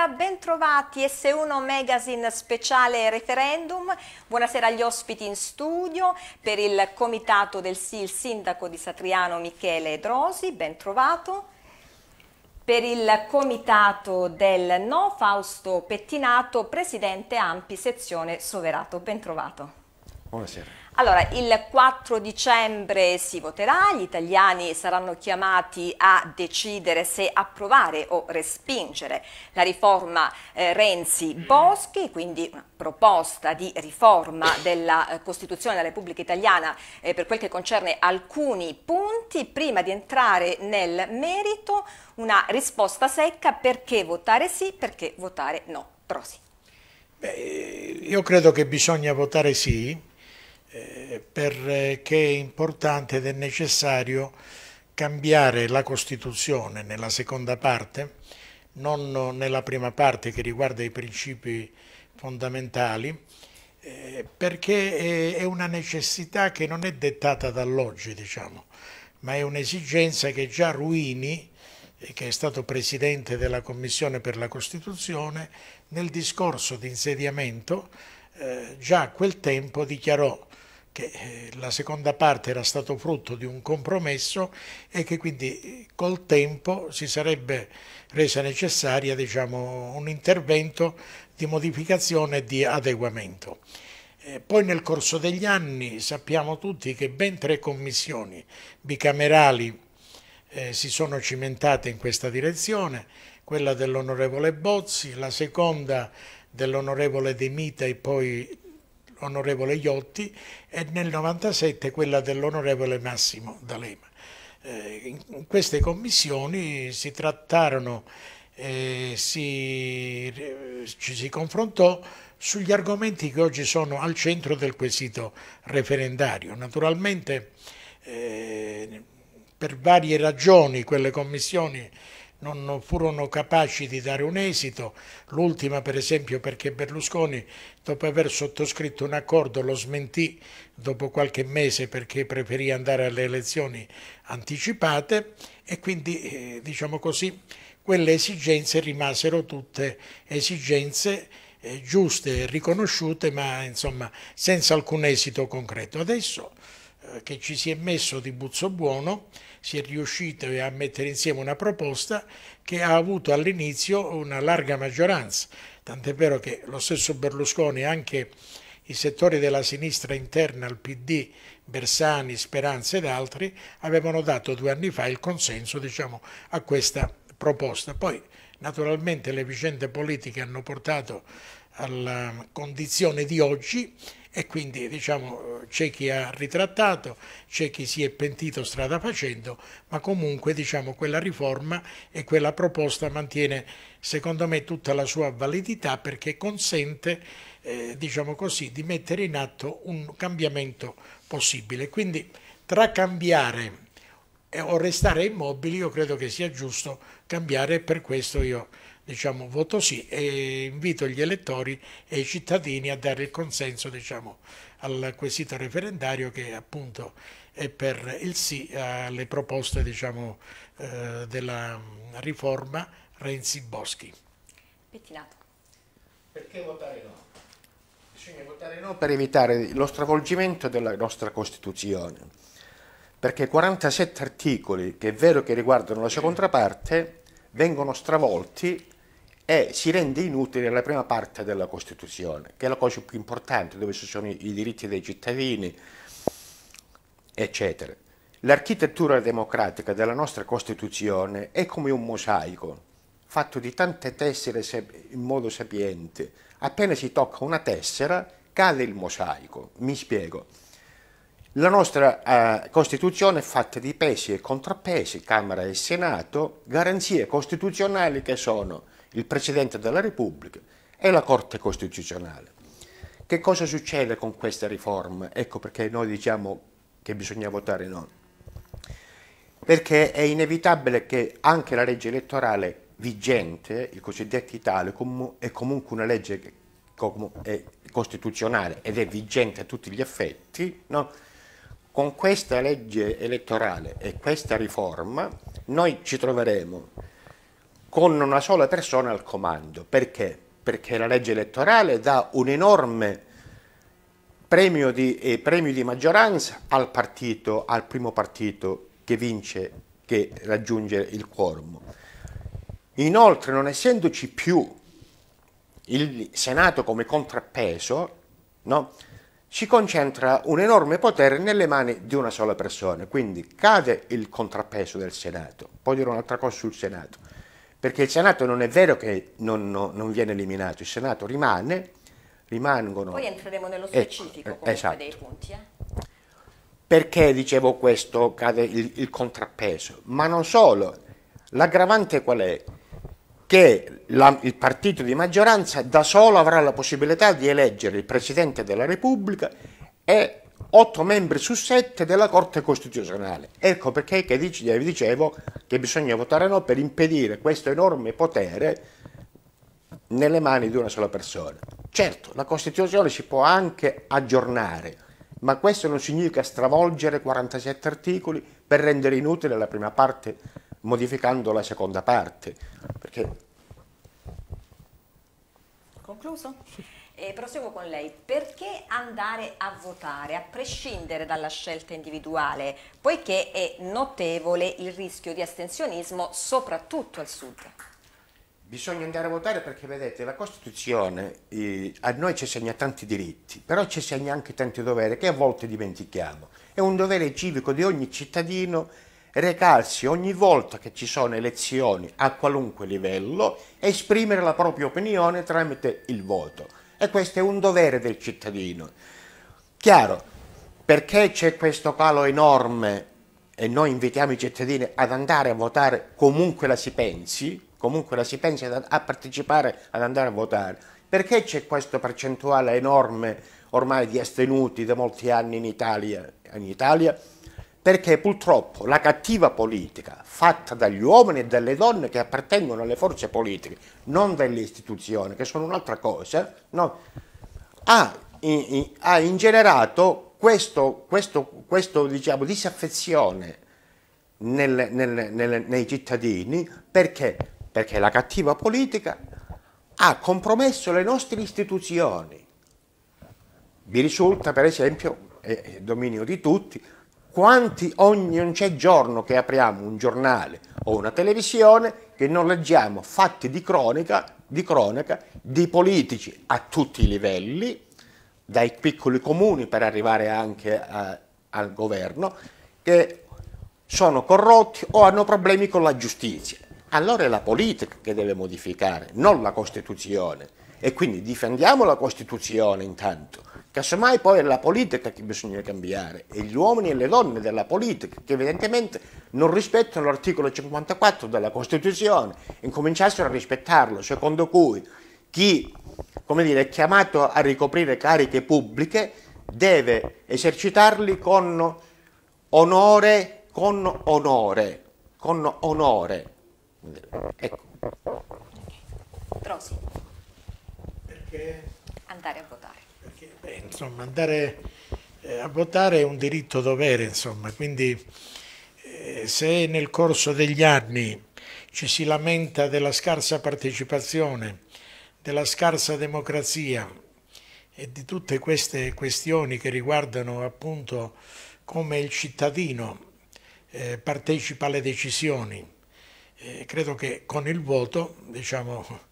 Buonasera, bentrovati S1 Magazine speciale referendum. Buonasera agli ospiti in studio per il comitato del sì, il sindaco di Satriano Michele Drosi, bentrovato. Per il comitato del no Fausto Pettinato, presidente Ampi, sezione Soverato, bentrovato. Buonasera. Allora, il 4 dicembre si voterà, gli italiani saranno chiamati a decidere se approvare o respingere la riforma eh, Renzi-Boschi, quindi una proposta di riforma della eh, Costituzione della Repubblica Italiana eh, per quel che concerne alcuni punti. Prima di entrare nel merito, una risposta secca perché votare sì, perché votare no. Trosi. Beh, io credo che bisogna votare sì eh, perché eh, è importante ed è necessario cambiare la Costituzione nella seconda parte, non nella prima parte che riguarda i principi fondamentali, eh, perché è una necessità che non è dettata dall'oggi, diciamo, ma è un'esigenza che già Ruini, che è stato presidente della Commissione per la Costituzione, nel discorso di insediamento già a quel tempo dichiarò che eh, la seconda parte era stato frutto di un compromesso e che quindi eh, col tempo si sarebbe resa necessaria diciamo, un intervento di modificazione e di adeguamento. Eh, poi nel corso degli anni sappiamo tutti che ben tre commissioni bicamerali eh, si sono cimentate in questa direzione, quella dell'onorevole Bozzi, la seconda dell'onorevole De Mita e poi dell'onorevole Iotti e nel 97 quella dell'onorevole Massimo D'Alema. Eh, in queste commissioni si trattarono e eh, si, eh, ci si confrontò sugli argomenti che oggi sono al centro del quesito referendario. Naturalmente eh, per varie ragioni quelle commissioni non furono capaci di dare un esito, l'ultima per esempio perché Berlusconi dopo aver sottoscritto un accordo lo smentì dopo qualche mese perché preferì andare alle elezioni anticipate e quindi eh, diciamo così quelle esigenze rimasero tutte esigenze eh, giuste e riconosciute ma insomma senza alcun esito concreto. Adesso eh, che ci si è messo di buzzo buono si è riuscito a mettere insieme una proposta che ha avuto all'inizio una larga maggioranza, tant'è vero che lo stesso Berlusconi anche i settori della sinistra interna al PD, Bersani, Speranza ed altri, avevano dato due anni fa il consenso diciamo, a questa proposta. Poi naturalmente le vicende politiche hanno portato alla condizione di oggi e quindi diciamo, c'è chi ha ritrattato, c'è chi si è pentito strada facendo, ma comunque diciamo, quella riforma e quella proposta mantiene secondo me tutta la sua validità perché consente eh, diciamo così, di mettere in atto un cambiamento possibile. Quindi tra cambiare o restare immobili io credo che sia giusto cambiare e per questo io diciamo, voto sì e invito gli elettori e i cittadini a dare il consenso diciamo, al quesito referendario che appunto è per il sì alle proposte diciamo, eh, della riforma Renzi-Boschi. Pettinato. Perché votare no? Bisogna votare no per evitare lo stravolgimento della nostra Costituzione perché 47 articoli, che è vero che riguardano la sua contraparte, vengono stravolti e si rende inutile la prima parte della Costituzione, che è la cosa più importante, dove ci sono i diritti dei cittadini, eccetera. L'architettura democratica della nostra Costituzione è come un mosaico, fatto di tante tessere in modo sapiente. Appena si tocca una tessera, cade il mosaico. Mi spiego. La nostra eh, Costituzione è fatta di pesi e contrappesi, Camera e Senato, garanzie costituzionali che sono il Presidente della Repubblica e la Corte Costituzionale. Che cosa succede con queste riforme? Ecco perché noi diciamo che bisogna votare no. Perché è inevitabile che anche la legge elettorale vigente, il cosiddetto Italicum, è comunque una legge costituzionale ed è vigente a tutti gli effetti, no? con questa legge elettorale e questa riforma noi ci troveremo con una sola persona al comando. Perché? Perché la legge elettorale dà un enorme premio di, eh, premio di maggioranza al partito, al primo partito che vince, che raggiunge il quorum. Inoltre, non essendoci più il Senato come contrappeso, no, si concentra un enorme potere nelle mani di una sola persona, quindi cade il contrappeso del Senato. Poi dirò un'altra cosa sul Senato perché il Senato non è vero che non, no, non viene eliminato, il Senato rimane, rimangono... Poi entreremo nello ecco, specifico ecco, esatto. dei punti. Eh? Perché dicevo questo, cade il, il contrappeso, ma non solo, l'aggravante qual è? Che la, il partito di maggioranza da solo avrà la possibilità di eleggere il Presidente della Repubblica e 8 membri su 7 della Corte Costituzionale. Ecco perché che dicevo, eh, dicevo che bisogna votare no per impedire questo enorme potere nelle mani di una sola persona. Certo, la Costituzione si può anche aggiornare, ma questo non significa stravolgere 47 articoli per rendere inutile la prima parte modificando la seconda parte. Perché... Concluso? E proseguo con lei, perché andare a votare a prescindere dalla scelta individuale, poiché è notevole il rischio di astensionismo soprattutto al sud? Bisogna andare a votare perché vedete la Costituzione eh, a noi ci segna tanti diritti, però ci segna anche tanti doveri che a volte dimentichiamo. È un dovere civico di ogni cittadino recarsi ogni volta che ci sono elezioni a qualunque livello, esprimere la propria opinione tramite il voto. E questo è un dovere del cittadino. Chiaro, perché c'è questo calo enorme e noi invitiamo i cittadini ad andare a votare comunque la si pensi, comunque la si pensi a partecipare, ad andare a votare, perché c'è questa percentuale enorme ormai di astenuti da molti anni in Italia? In Italia perché purtroppo la cattiva politica fatta dagli uomini e dalle donne che appartengono alle forze politiche, non dalle istituzioni, che sono un'altra cosa, no, ha, in, in, ha, ingenerato questo, questo, questo diciamo, disaffezione nel, nel, nel, nei cittadini perché? perché la cattiva politica ha compromesso le nostre istituzioni. Vi risulta per esempio, è dominio di tutti, quanti ogni, non c'è giorno che apriamo un giornale o una televisione che non leggiamo fatti di cronaca, di cronaca di politici a tutti i livelli, dai piccoli comuni per arrivare anche a, al governo, che sono corrotti o hanno problemi con la giustizia. Allora è la politica che deve modificare, non la Costituzione. E quindi difendiamo la Costituzione intanto. Casomai poi è la politica che bisogna cambiare e gli uomini e le donne della politica che evidentemente non rispettano l'articolo 54 della Costituzione incominciassero a rispettarlo, secondo cui chi dire, è chiamato a ricoprire cariche pubbliche deve esercitarli con onore, con onore, con onore. Ecco. Trosi. Perché? Andare a votare insomma, andare eh, a votare è un diritto dovere, insomma, quindi eh, se nel corso degli anni ci si lamenta della scarsa partecipazione, della scarsa democrazia e di tutte queste questioni che riguardano appunto come il cittadino eh, partecipa alle decisioni, credo che con il voto, diciamo,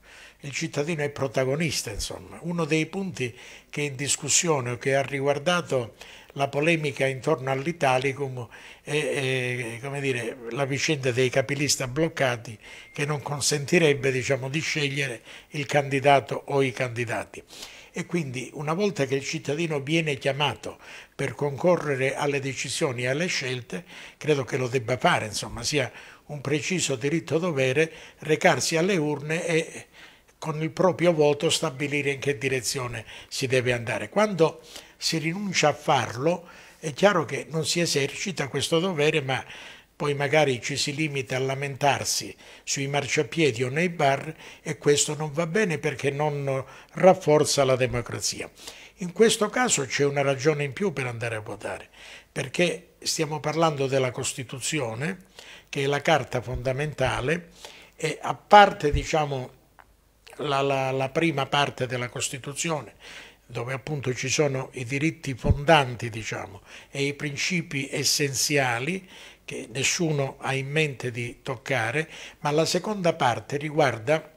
il cittadino è protagonista, insomma. Uno dei punti che è in discussione o che ha riguardato la polemica intorno all'Italicum è, è dire, la vicenda dei capilista bloccati che non consentirebbe diciamo, di scegliere il candidato o i candidati. E quindi una volta che il cittadino viene chiamato per concorrere alle decisioni e alle scelte, credo che lo debba fare, insomma, sia un preciso diritto dovere recarsi alle urne e con il proprio voto stabilire in che direzione si deve andare. Quando si rinuncia a farlo è chiaro che non si esercita questo dovere, ma poi magari ci si limita a lamentarsi sui marciapiedi o nei bar e questo non va bene perché non rafforza la democrazia. In questo caso c'è una ragione in più per andare a votare, perché stiamo parlando della Costituzione, che è la carta fondamentale, e a parte diciamo, la, la, la prima parte della Costituzione dove appunto ci sono i diritti fondanti diciamo, e i principi essenziali che nessuno ha in mente di toccare, ma la seconda parte riguarda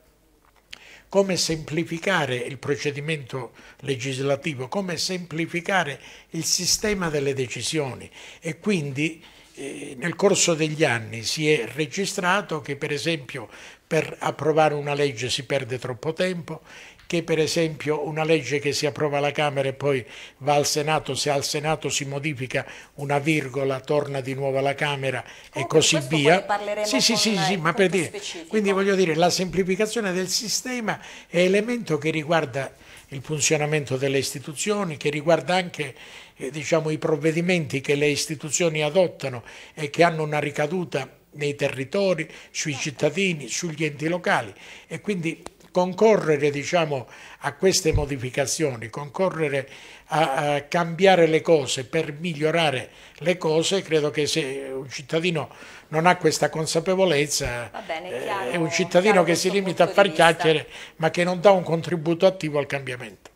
come semplificare il procedimento legislativo, come semplificare il sistema delle decisioni e quindi eh, nel corso degli anni si è registrato che per esempio per approvare una legge si perde troppo tempo, che per esempio una legge che si approva alla Camera e poi va al Senato, se al Senato si modifica una virgola, torna di nuovo alla Camera Comunque, e così via. Sì, sì, sì, sì, ma per dire. Specifico. Quindi voglio dire, la semplificazione del sistema è elemento che riguarda il funzionamento delle istituzioni, che riguarda anche eh, diciamo, i provvedimenti che le istituzioni adottano e che hanno una ricaduta nei territori, sui certo. cittadini, sugli enti locali e quindi concorrere diciamo, a queste modificazioni, concorrere a, a, cambiare le cose per migliorare le cose, credo che se un cittadino non ha questa consapevolezza bene, chiaro, è un cittadino che si limita a far chiacchiere ma che non dà un contributo attivo al cambiamento.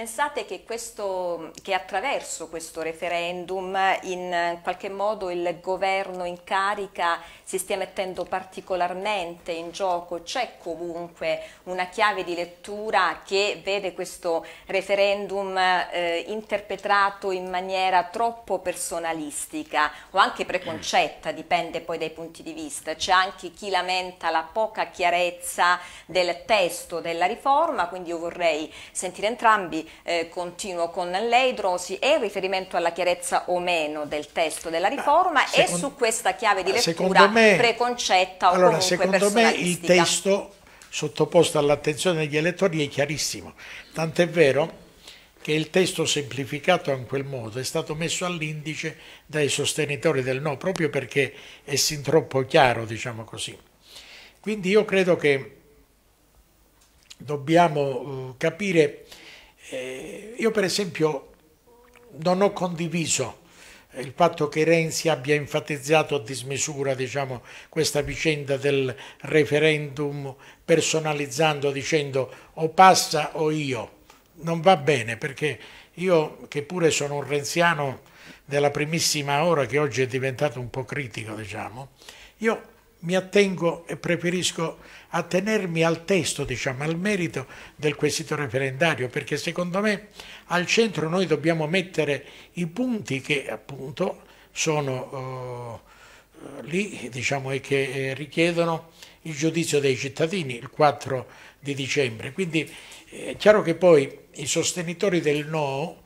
Pensate che, questo, che attraverso questo referendum in qualche modo il governo in carica si stia mettendo particolarmente in gioco? C'è comunque una chiave di lettura che vede questo referendum eh, interpretato in maniera troppo personalistica o anche preconcetta, dipende poi dai punti di vista. C'è anche chi lamenta la poca chiarezza del testo della riforma, quindi io vorrei sentire entrambi eh, continuo con lei, Drosi, è in riferimento alla chiarezza o meno del testo della riforma Ma, e su questa chiave di lettura me, preconcetta o allora, comunque secondo me il testo sottoposto all'attenzione degli elettori è chiarissimo, tant'è vero che il testo semplificato in quel modo è stato messo all'indice dai sostenitori del no, proprio perché è sin troppo chiaro, diciamo così. Quindi io credo che dobbiamo eh, capire eh, io per esempio non ho condiviso eh, il fatto che Renzi abbia enfatizzato a dismisura diciamo, questa vicenda del referendum personalizzando dicendo o passa o io. Non va bene perché io che pure sono un renziano della primissima ora che oggi è diventato un po' critico, diciamo, io mi attengo e preferisco attenermi al testo, diciamo, al merito del quesito referendario, perché secondo me al centro noi dobbiamo mettere i punti che appunto sono eh, lì diciamo, e che eh, richiedono il giudizio dei cittadini il 4 di dicembre. Quindi eh, è chiaro che poi i sostenitori del no,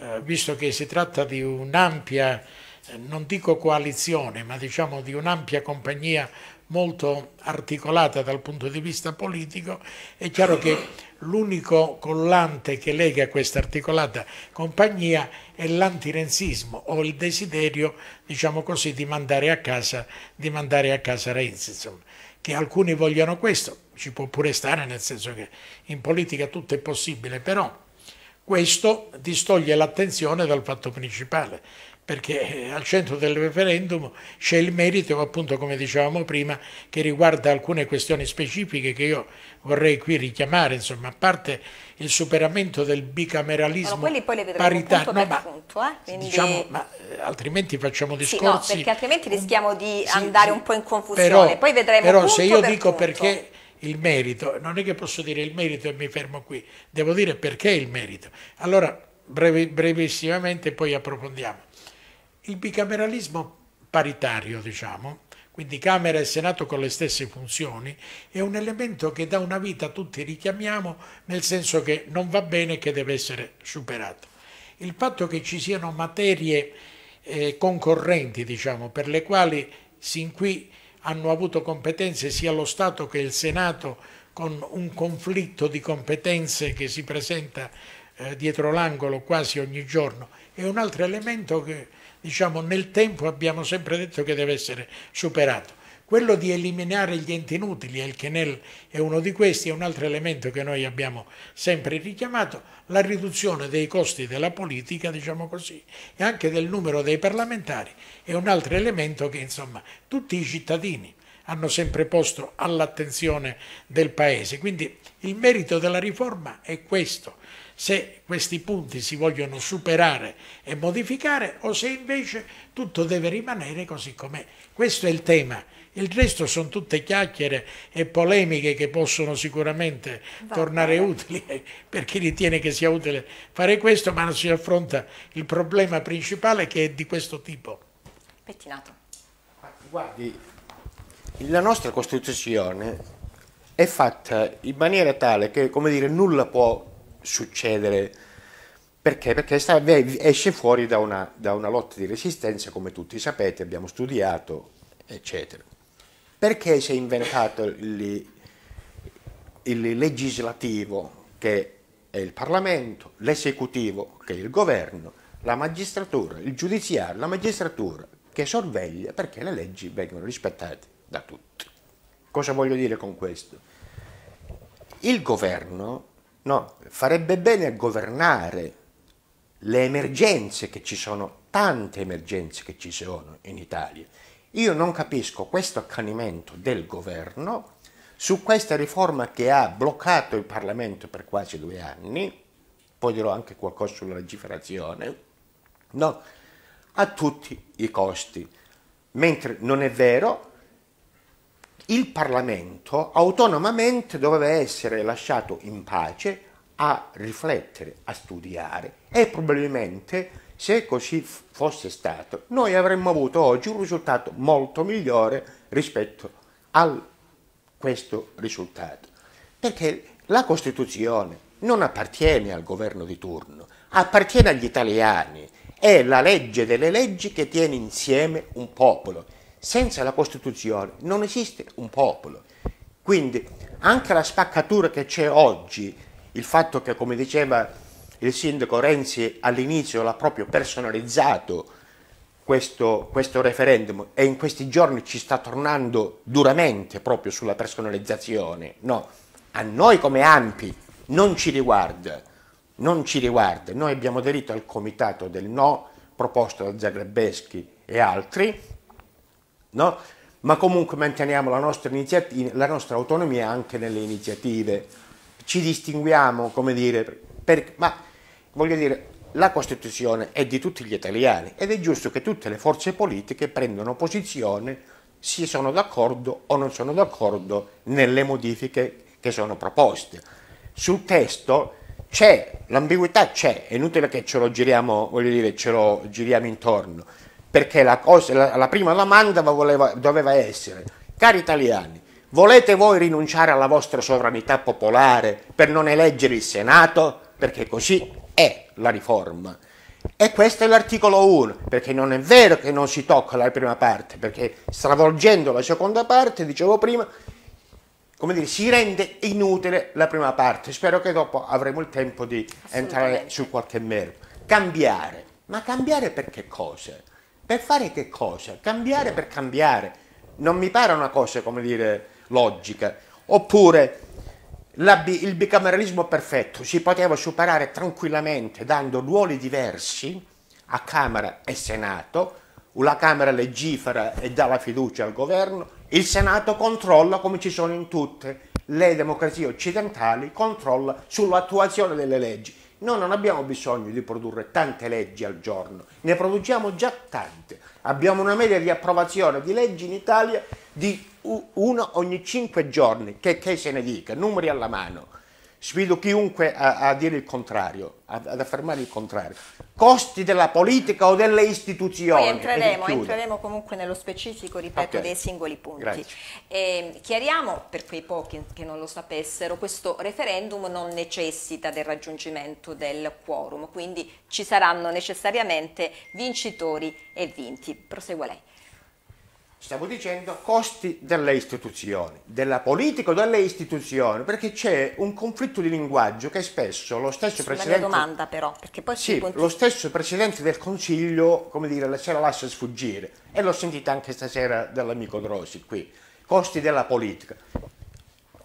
eh, visto che si tratta di un'ampia eh, non dico coalizione, ma diciamo di un'ampia compagnia molto articolata dal punto di vista politico, è chiaro che l'unico collante che lega questa articolata compagnia è l'antirenzismo o il desiderio, diciamo così, di mandare a casa, di mandare a casa Renzi. Insomma. Che alcuni vogliano questo, ci può pure stare, nel senso che in politica tutto è possibile, però questo distoglie l'attenzione dal fatto principale, perché al centro del referendum c'è il merito, appunto come dicevamo prima, che riguarda alcune questioni specifiche che io vorrei qui richiamare, insomma, a parte il superamento del bicameralismo allora, parità, punto no, ma, punto, eh? Quindi... diciamo, ma eh, altrimenti facciamo discorsi... Sì, no, perché altrimenti rischiamo di sì, andare sì, un po' in confusione, però, poi vedremo Però se io per dico punto. perché il merito, non è che posso dire il merito e mi fermo qui, devo dire perché il merito. Allora, brevi, brevissimamente poi approfondiamo il bicameralismo paritario, diciamo, quindi Camera e Senato con le stesse funzioni, è un elemento che da una vita tutti richiamiamo nel senso che non va bene e che deve essere superato. Il fatto che ci siano materie eh, concorrenti, diciamo, per le quali sin qui hanno avuto competenze sia lo Stato che il Senato con un conflitto di competenze che si presenta eh, dietro l'angolo quasi ogni giorno, è un altro elemento che diciamo, nel tempo abbiamo sempre detto che deve essere superato. Quello di eliminare gli enti inutili, e il CNEL è uno di questi, è un altro elemento che noi abbiamo sempre richiamato, la riduzione dei costi della politica, diciamo così, e anche del numero dei parlamentari, è un altro elemento che insomma tutti i cittadini hanno sempre posto all'attenzione del Paese. Quindi il merito della riforma è questo, se questi punti si vogliono superare e modificare o se invece tutto deve rimanere così com'è. Questo è il tema. Il resto sono tutte chiacchiere e polemiche che possono sicuramente Va tornare bene. utili per chi ritiene che sia utile fare questo, ma non si affronta il problema principale che è di questo tipo. Pettinato. Guardi, la nostra Costituzione è fatta in maniera tale che, come dire, nulla può succedere. Perché? Perché sta, esce fuori da una, da una lotta di resistenza, come tutti sapete, abbiamo studiato, eccetera. Perché si è inventato il, il legislativo, che è il Parlamento, l'esecutivo, che è il governo, la magistratura, il giudiziario, la magistratura, che sorveglia perché le leggi vengono rispettate da tutti. Cosa voglio dire con questo? Il governo No, farebbe bene a governare le emergenze che ci sono, tante emergenze che ci sono in Italia. Io non capisco questo accanimento del governo su questa riforma che ha bloccato il Parlamento per quasi due anni, poi dirò anche qualcosa sulla legiferazione, no, a tutti i costi. Mentre non è vero, il Parlamento autonomamente doveva essere lasciato in pace a riflettere, a studiare e probabilmente se così fosse stato noi avremmo avuto oggi un risultato molto migliore rispetto a questo risultato perché la Costituzione non appartiene al governo di turno, appartiene agli italiani, è la legge delle leggi che tiene insieme un popolo senza la Costituzione non esiste un popolo. Quindi anche la spaccatura che c'è oggi, il fatto che, come diceva il sindaco Renzi all'inizio, l'ha proprio personalizzato questo, questo, referendum e in questi giorni ci sta tornando duramente proprio sulla personalizzazione. No, a noi come ampi non ci riguarda, non ci riguarda. Noi abbiamo aderito al comitato del no proposto da Zagrebeschi e altri no? ma comunque manteniamo la nostra, la nostra, autonomia anche nelle iniziative. Ci distinguiamo, come dire, per, ma voglio dire, la Costituzione è di tutti gli italiani ed è giusto che tutte le forze politiche prendano posizione se sono d'accordo o non sono d'accordo nelle modifiche che sono proposte. Sul testo c'è, l'ambiguità c'è, è inutile che ce lo giriamo, voglio dire, ce lo giriamo intorno perché la, cosa, la, la prima domanda voleva, doveva essere, cari italiani, volete voi rinunciare alla vostra sovranità popolare per non eleggere il Senato? Perché così è la riforma. E questo è l'articolo 1, perché non è vero che non si tocca la prima parte, perché stravolgendo la seconda parte, dicevo prima, come dire, si rende inutile la prima parte. Spero che dopo avremo il tempo di entrare su qualche merito. Cambiare. Ma cambiare per che cosa? Per fare che cosa? Cambiare per cambiare. Non mi pare una cosa, come dire, logica. Oppure bi- il bicameralismo perfetto si poteva superare tranquillamente dando ruoli diversi a Camera e Senato, la Camera legifera e dà la fiducia al governo, il Senato controlla come ci sono in tutte le democrazie occidentali, controlla sull'attuazione delle leggi. Noi non abbiamo bisogno di produrre tante leggi al giorno, ne produciamo già tante. Abbiamo una media di approvazione di leggi in Italia di uno ogni cinque giorni, che, che se ne dica, numeri alla mano. Sfido chiunque a, a dire il contrario, a, ad affermare il contrario. Costi della politica o delle istituzioni. Poi entreremo, entreremo comunque nello specifico, ripeto, okay. dei singoli punti. Eh, chiariamo, per quei pochi che non lo sapessero, questo referendum non necessita del raggiungimento del quorum, quindi ci saranno necessariamente vincitori e vinti. Prosegue lei. Stiamo dicendo costi delle istituzioni, della politica o delle istituzioni, perché c'è un conflitto di linguaggio che spesso lo stesso Sulla Presidente... Una domanda però, perché poi... Sì, punti... lo stesso Presidente del Consiglio, come dire, se la lascia sfuggire, e l'ho sentita anche stasera dall'amico Grossi qui, costi della politica.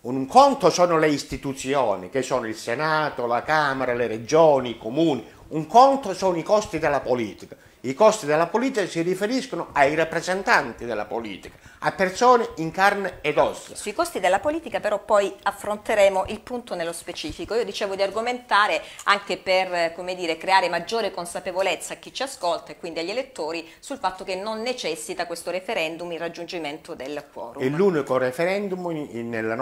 Un conto sono le istituzioni, che sono il Senato, la Camera, le Regioni, i Comuni, un conto sono i costi della politica i costi della politica si riferiscono ai rappresentanti della politica, a persone in carne ed ossa. Sui costi della politica però poi affronteremo il punto nello specifico. Io dicevo di argomentare anche per dire, creare maggiore consapevolezza a chi ci ascolta e quindi agli elettori sul fatto che non necessita questo referendum il raggiungimento del quorum. È l'unico referendum previsto nella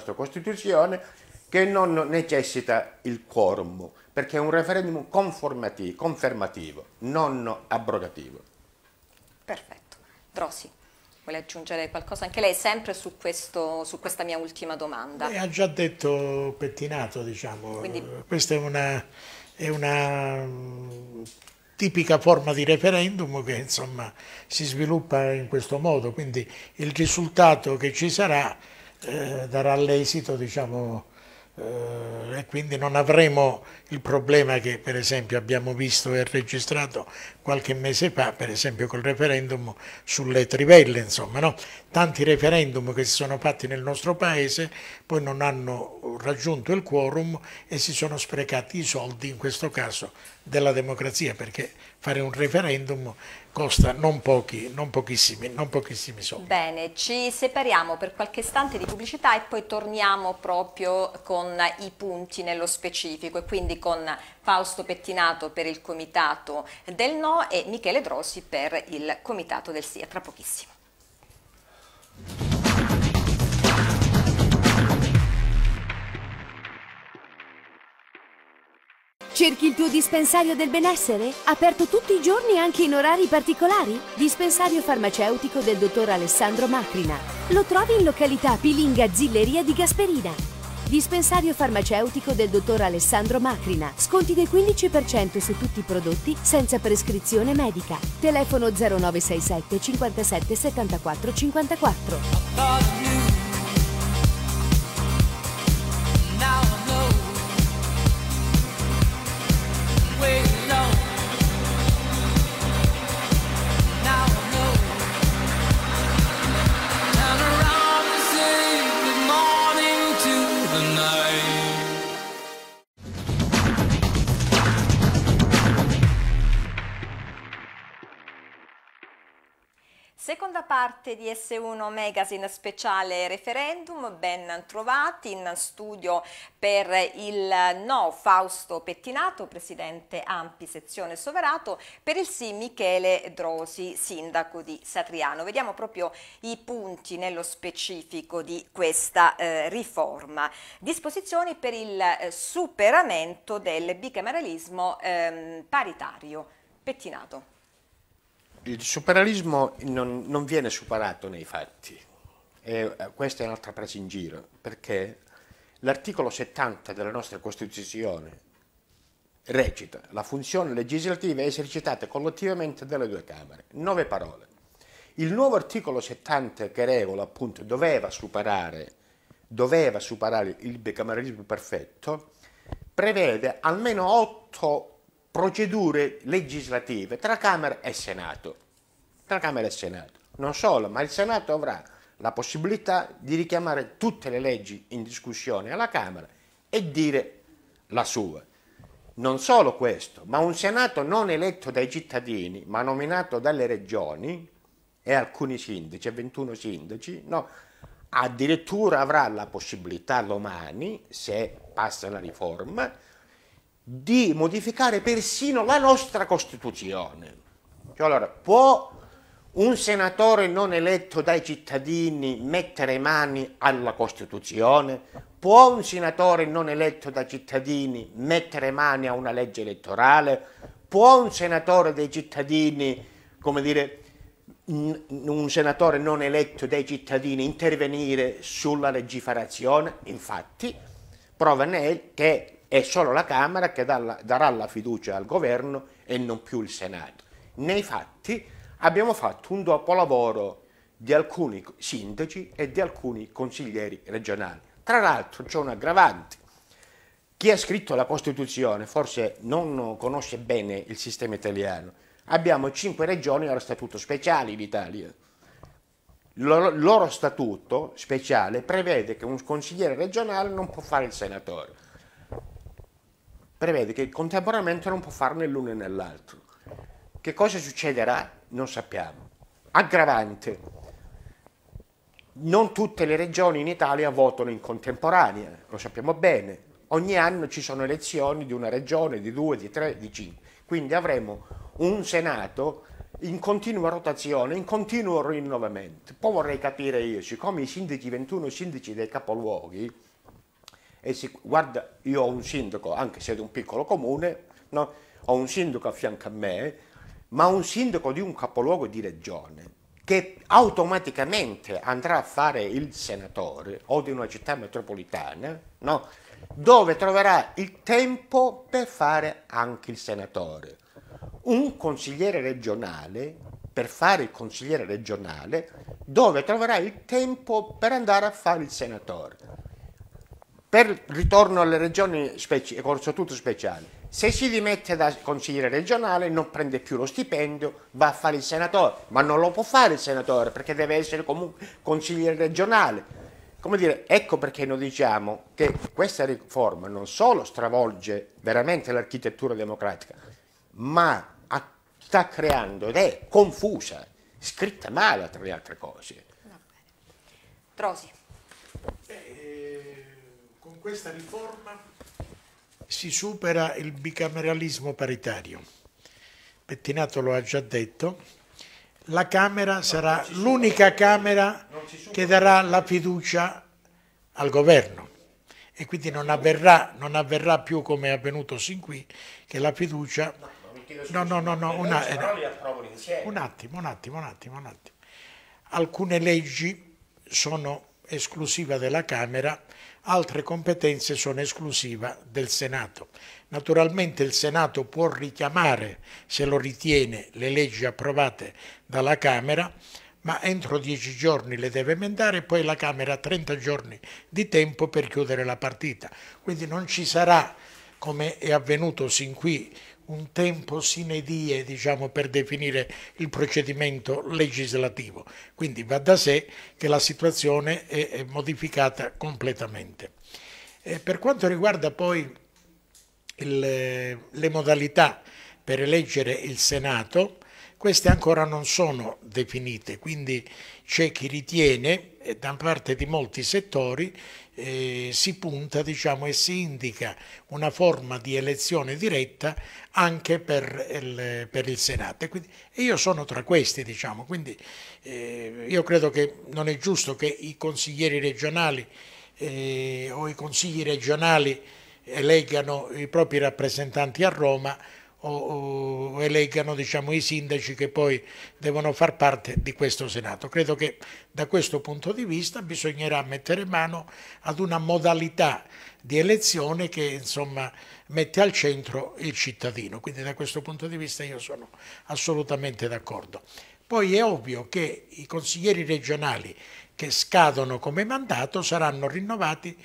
nostra Costituzione che non necessita il quorum perché è un referendum confermativo, non abrogativo. Perfetto. Drossi, vuole aggiungere qualcosa anche lei, sempre su, questo, su questa mia ultima domanda? Beh, ha già detto Pettinato, diciamo. Quindi... Questa è una, è una mm, tipica forma di referendum che insomma, si sviluppa in questo modo, quindi il risultato che ci sarà eh, darà l'esito diciamo, eh, e quindi non avremo il problema che per esempio abbiamo visto e registrato qualche mese fa, per esempio col referendum sulle trivelle, insomma, no? tanti referendum che si sono fatti nel nostro paese poi non hanno raggiunto il quorum e si sono sprecati i soldi, in questo caso, della democrazia, perché fare un referendum costa non, pochi, non, pochissimi, non pochissimi soldi. Bene, ci separiamo per qualche istante di pubblicità e poi torniamo proprio con i punti nello specifico e quindi con Fausto Pettinato per il comitato del No e Michele Drossi per il comitato del Sì, a tra pochissimo. Cerchi il tuo dispensario del benessere? Aperto tutti i giorni anche in orari particolari? Dispensario farmaceutico del dottor Alessandro Macrina. Lo trovi in località Pilinga Zilleria di Gasperina. Dispensario farmaceutico del dottor Alessandro Macrina. Sconti del 15% su tutti i prodotti senza prescrizione medica. Telefono 0967 57 74 54. parte di S1 Magazine speciale referendum, ben trovati in studio per il no Fausto Pettinato, presidente Ampi sezione Soverato, per il sì Michele Drosi, sindaco di Satriano. Vediamo proprio i punti nello specifico di questa eh, riforma. Disposizioni per il eh, superamento del bicameralismo ehm, paritario. Pettinato il superalismo non, non viene superato nei fatti, e eh, questa è un'altra presa in giro, perché l'articolo 70 della nostra Costituzione recita la funzione legislativa è esercitata collettivamente dalle due Camere. Nove parole. Il nuovo articolo 70 che regola appunto doveva superare, doveva superare il bicameralismo perfetto, prevede almeno otto procedure legislative tra Camera e Senato. Tra Camera e Senato. Non solo, ma il Senato avrà la possibilità di richiamare tutte le leggi in discussione alla Camera e dire la sua. Non solo questo, ma un Senato non eletto dai cittadini, ma nominato dalle regioni e alcuni sindaci, 21 sindaci, no, addirittura avrà la possibilità domani, se passa la riforma, di modificare persino la nostra Costituzione. Cioè, allora, può un senatore non eletto dai cittadini mettere mani alla Costituzione? Può un senatore non eletto dai cittadini mettere mani a una legge elettorale? Può un senatore dei cittadini, come dire, un senatore non eletto dai cittadini intervenire sulla legiferazione? Infatti, prova ne è che è solo la Camera che darà la fiducia al governo e non più il Senato. Nei fatti abbiamo fatto un dopo lavoro di alcuni sindaci e di alcuni consiglieri regionali. Tra l'altro c'è un aggravante. Chi ha scritto la Costituzione forse non conosce bene il sistema italiano. Abbiamo cinque regioni allo statuto speciale in Italia. Il loro, loro statuto speciale prevede che un consigliere regionale non può fare il senatore prevede che contemporaneamente non può farne l'uno e nell'altro. Che cosa succederà? Non sappiamo. Aggravante. Non tutte le regioni in Italia votano in contemporanea, lo sappiamo bene. Ogni anno ci sono elezioni di una regione, di due, di tre, di cinque. Quindi avremo un Senato in continua rotazione, in continuo rinnovamento. Poi vorrei capire io, siccome i sindaci 21 sindaci dei capoluoghi e si, guarda, io ho un sindaco, anche se è di un piccolo comune, no? ho un sindaco a fianco a me, ma un sindaco di un capoluogo di regione che automaticamente andrà a fare il senatore o di una città metropolitana, no? dove troverà il tempo per fare anche il senatore. Un consigliere regionale per fare il consigliere regionale, dove troverà il tempo per andare a fare il senatore per ritorno alle regioni speci- con statuto speciale. Se si dimette da consigliere regionale non prende più lo stipendio, va a fare il senatore, ma non lo può fare il senatore perché deve essere comunque consigliere regionale. Come dire, ecco perché noi diciamo che questa riforma non solo stravolge veramente l'architettura democratica, ma sta creando ed è confusa, scritta male tra le altre cose. Trosi questa riforma si supera il bicameralismo paritario. Pettinato lo ha già detto, la Camera sarà l'unica Camera che darà la fiducia al governo e quindi non avverrà, non avverrà più come è avvenuto sin qui che la fiducia... No, no, no, no una, eh, un attimo, un attimo, un attimo, un attimo. Alcune leggi sono esclusiva della Camera altre competenze sono esclusiva del Senato. Naturalmente il Senato può richiamare, se lo ritiene, le leggi approvate dalla Camera, ma entro dieci giorni le deve emendare e poi la Camera ha 30 giorni di tempo per chiudere la partita. Quindi non ci sarà, come è avvenuto sin qui, un tempo sine die diciamo, per definire il procedimento legislativo. Quindi va da sé che la situazione è, modificata completamente. E per quanto riguarda poi il, le modalità per eleggere il Senato, queste ancora non sono definite, quindi c'è chi ritiene, e da parte di molti settori, eh, si punta diciamo, e si indica una forma di elezione diretta anche per il, per il Senato. E, quindi, e, io sono tra questi, diciamo, quindi eh, io credo che non è giusto che i consiglieri regionali eh, o i consigli regionali eleggano i propri rappresentanti a Roma o, o eleggano diciamo, i sindaci che poi devono far parte di questo Senato. Credo che da questo punto di vista bisognerà mettere mano ad una modalità di elezione che insomma, mette al centro il cittadino. Quindi da questo punto di vista io sono assolutamente d'accordo. Poi è ovvio che i consiglieri regionali che scadono come mandato saranno rinnovati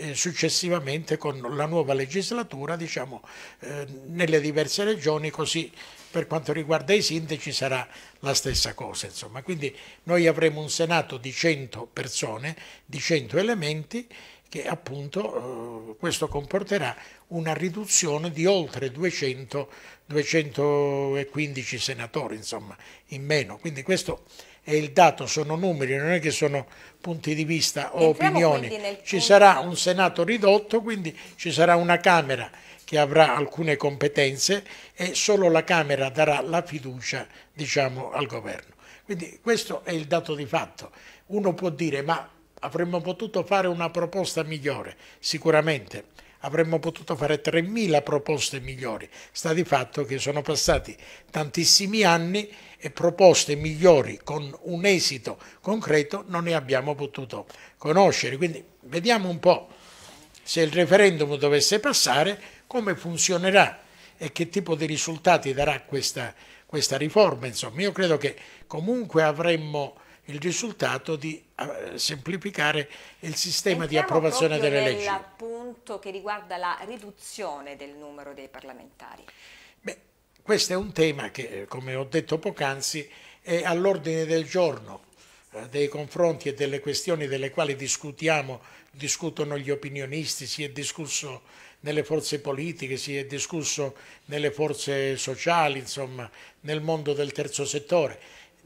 eh, successivamente con la nuova legislatura diciamo, eh, nelle diverse regioni, così per quanto riguarda i sindaci sarà la stessa cosa. Insomma. Quindi noi avremo un Senato di 100 persone, di 100 elementi, che appunto eh, questo comporterà una riduzione di oltre 200, 215 senatori, insomma, in meno. Quindi questo è il dato, sono numeri, non è che sono punti di vista o Entriamo opinioni. Ci sarà un Senato ridotto, quindi ci sarà una Camera che avrà alcune competenze e solo la Camera darà la fiducia diciamo, al governo. Quindi questo è il dato di fatto. Uno può dire ma avremmo potuto fare una proposta migliore, sicuramente avremmo potuto fare 3.000 proposte migliori. Sta di fatto che sono passati tantissimi anni e proposte migliori con un esito concreto non ne abbiamo potuto conoscere. Quindi vediamo un po' se il referendum dovesse passare, come funzionerà e che tipo di risultati darà questa, questa riforma. Insomma, io credo che comunque avremmo il risultato di eh, semplificare il sistema Entriamo di approvazione delle leggi. L'appunto che riguarda la riduzione del numero dei parlamentari. Beh, questo è un tema che, eh, come ho detto poc'anzi, è all'ordine del giorno eh, dei confronti e delle questioni delle quali discutiamo, discutono gli opinionisti, si è discusso nelle forze politiche, si è discusso nelle forze sociali, insomma, nel mondo del terzo settore,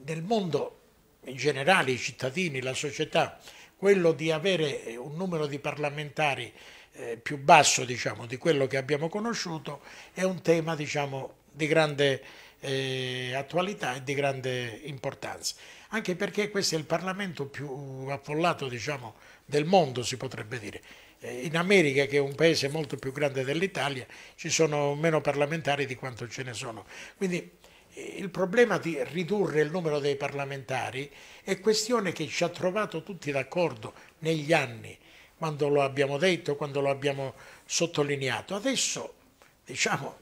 nel mondo in generale i cittadini, la società, quello di avere eh, un numero di parlamentari eh, più basso diciamo, di quello che abbiamo conosciuto è un tema diciamo, di grande eh, attualità e di grande importanza, anche perché questo è il Parlamento più affollato diciamo, del mondo, si potrebbe dire. Eh, in America, che è un paese molto più grande dell'Italia, ci sono meno parlamentari di quanto ce ne sono. Quindi il problema di ridurre il numero dei parlamentari è questione che ci ha trovato tutti d'accordo negli anni, quando lo abbiamo detto, quando lo abbiamo sottolineato. Adesso, diciamo,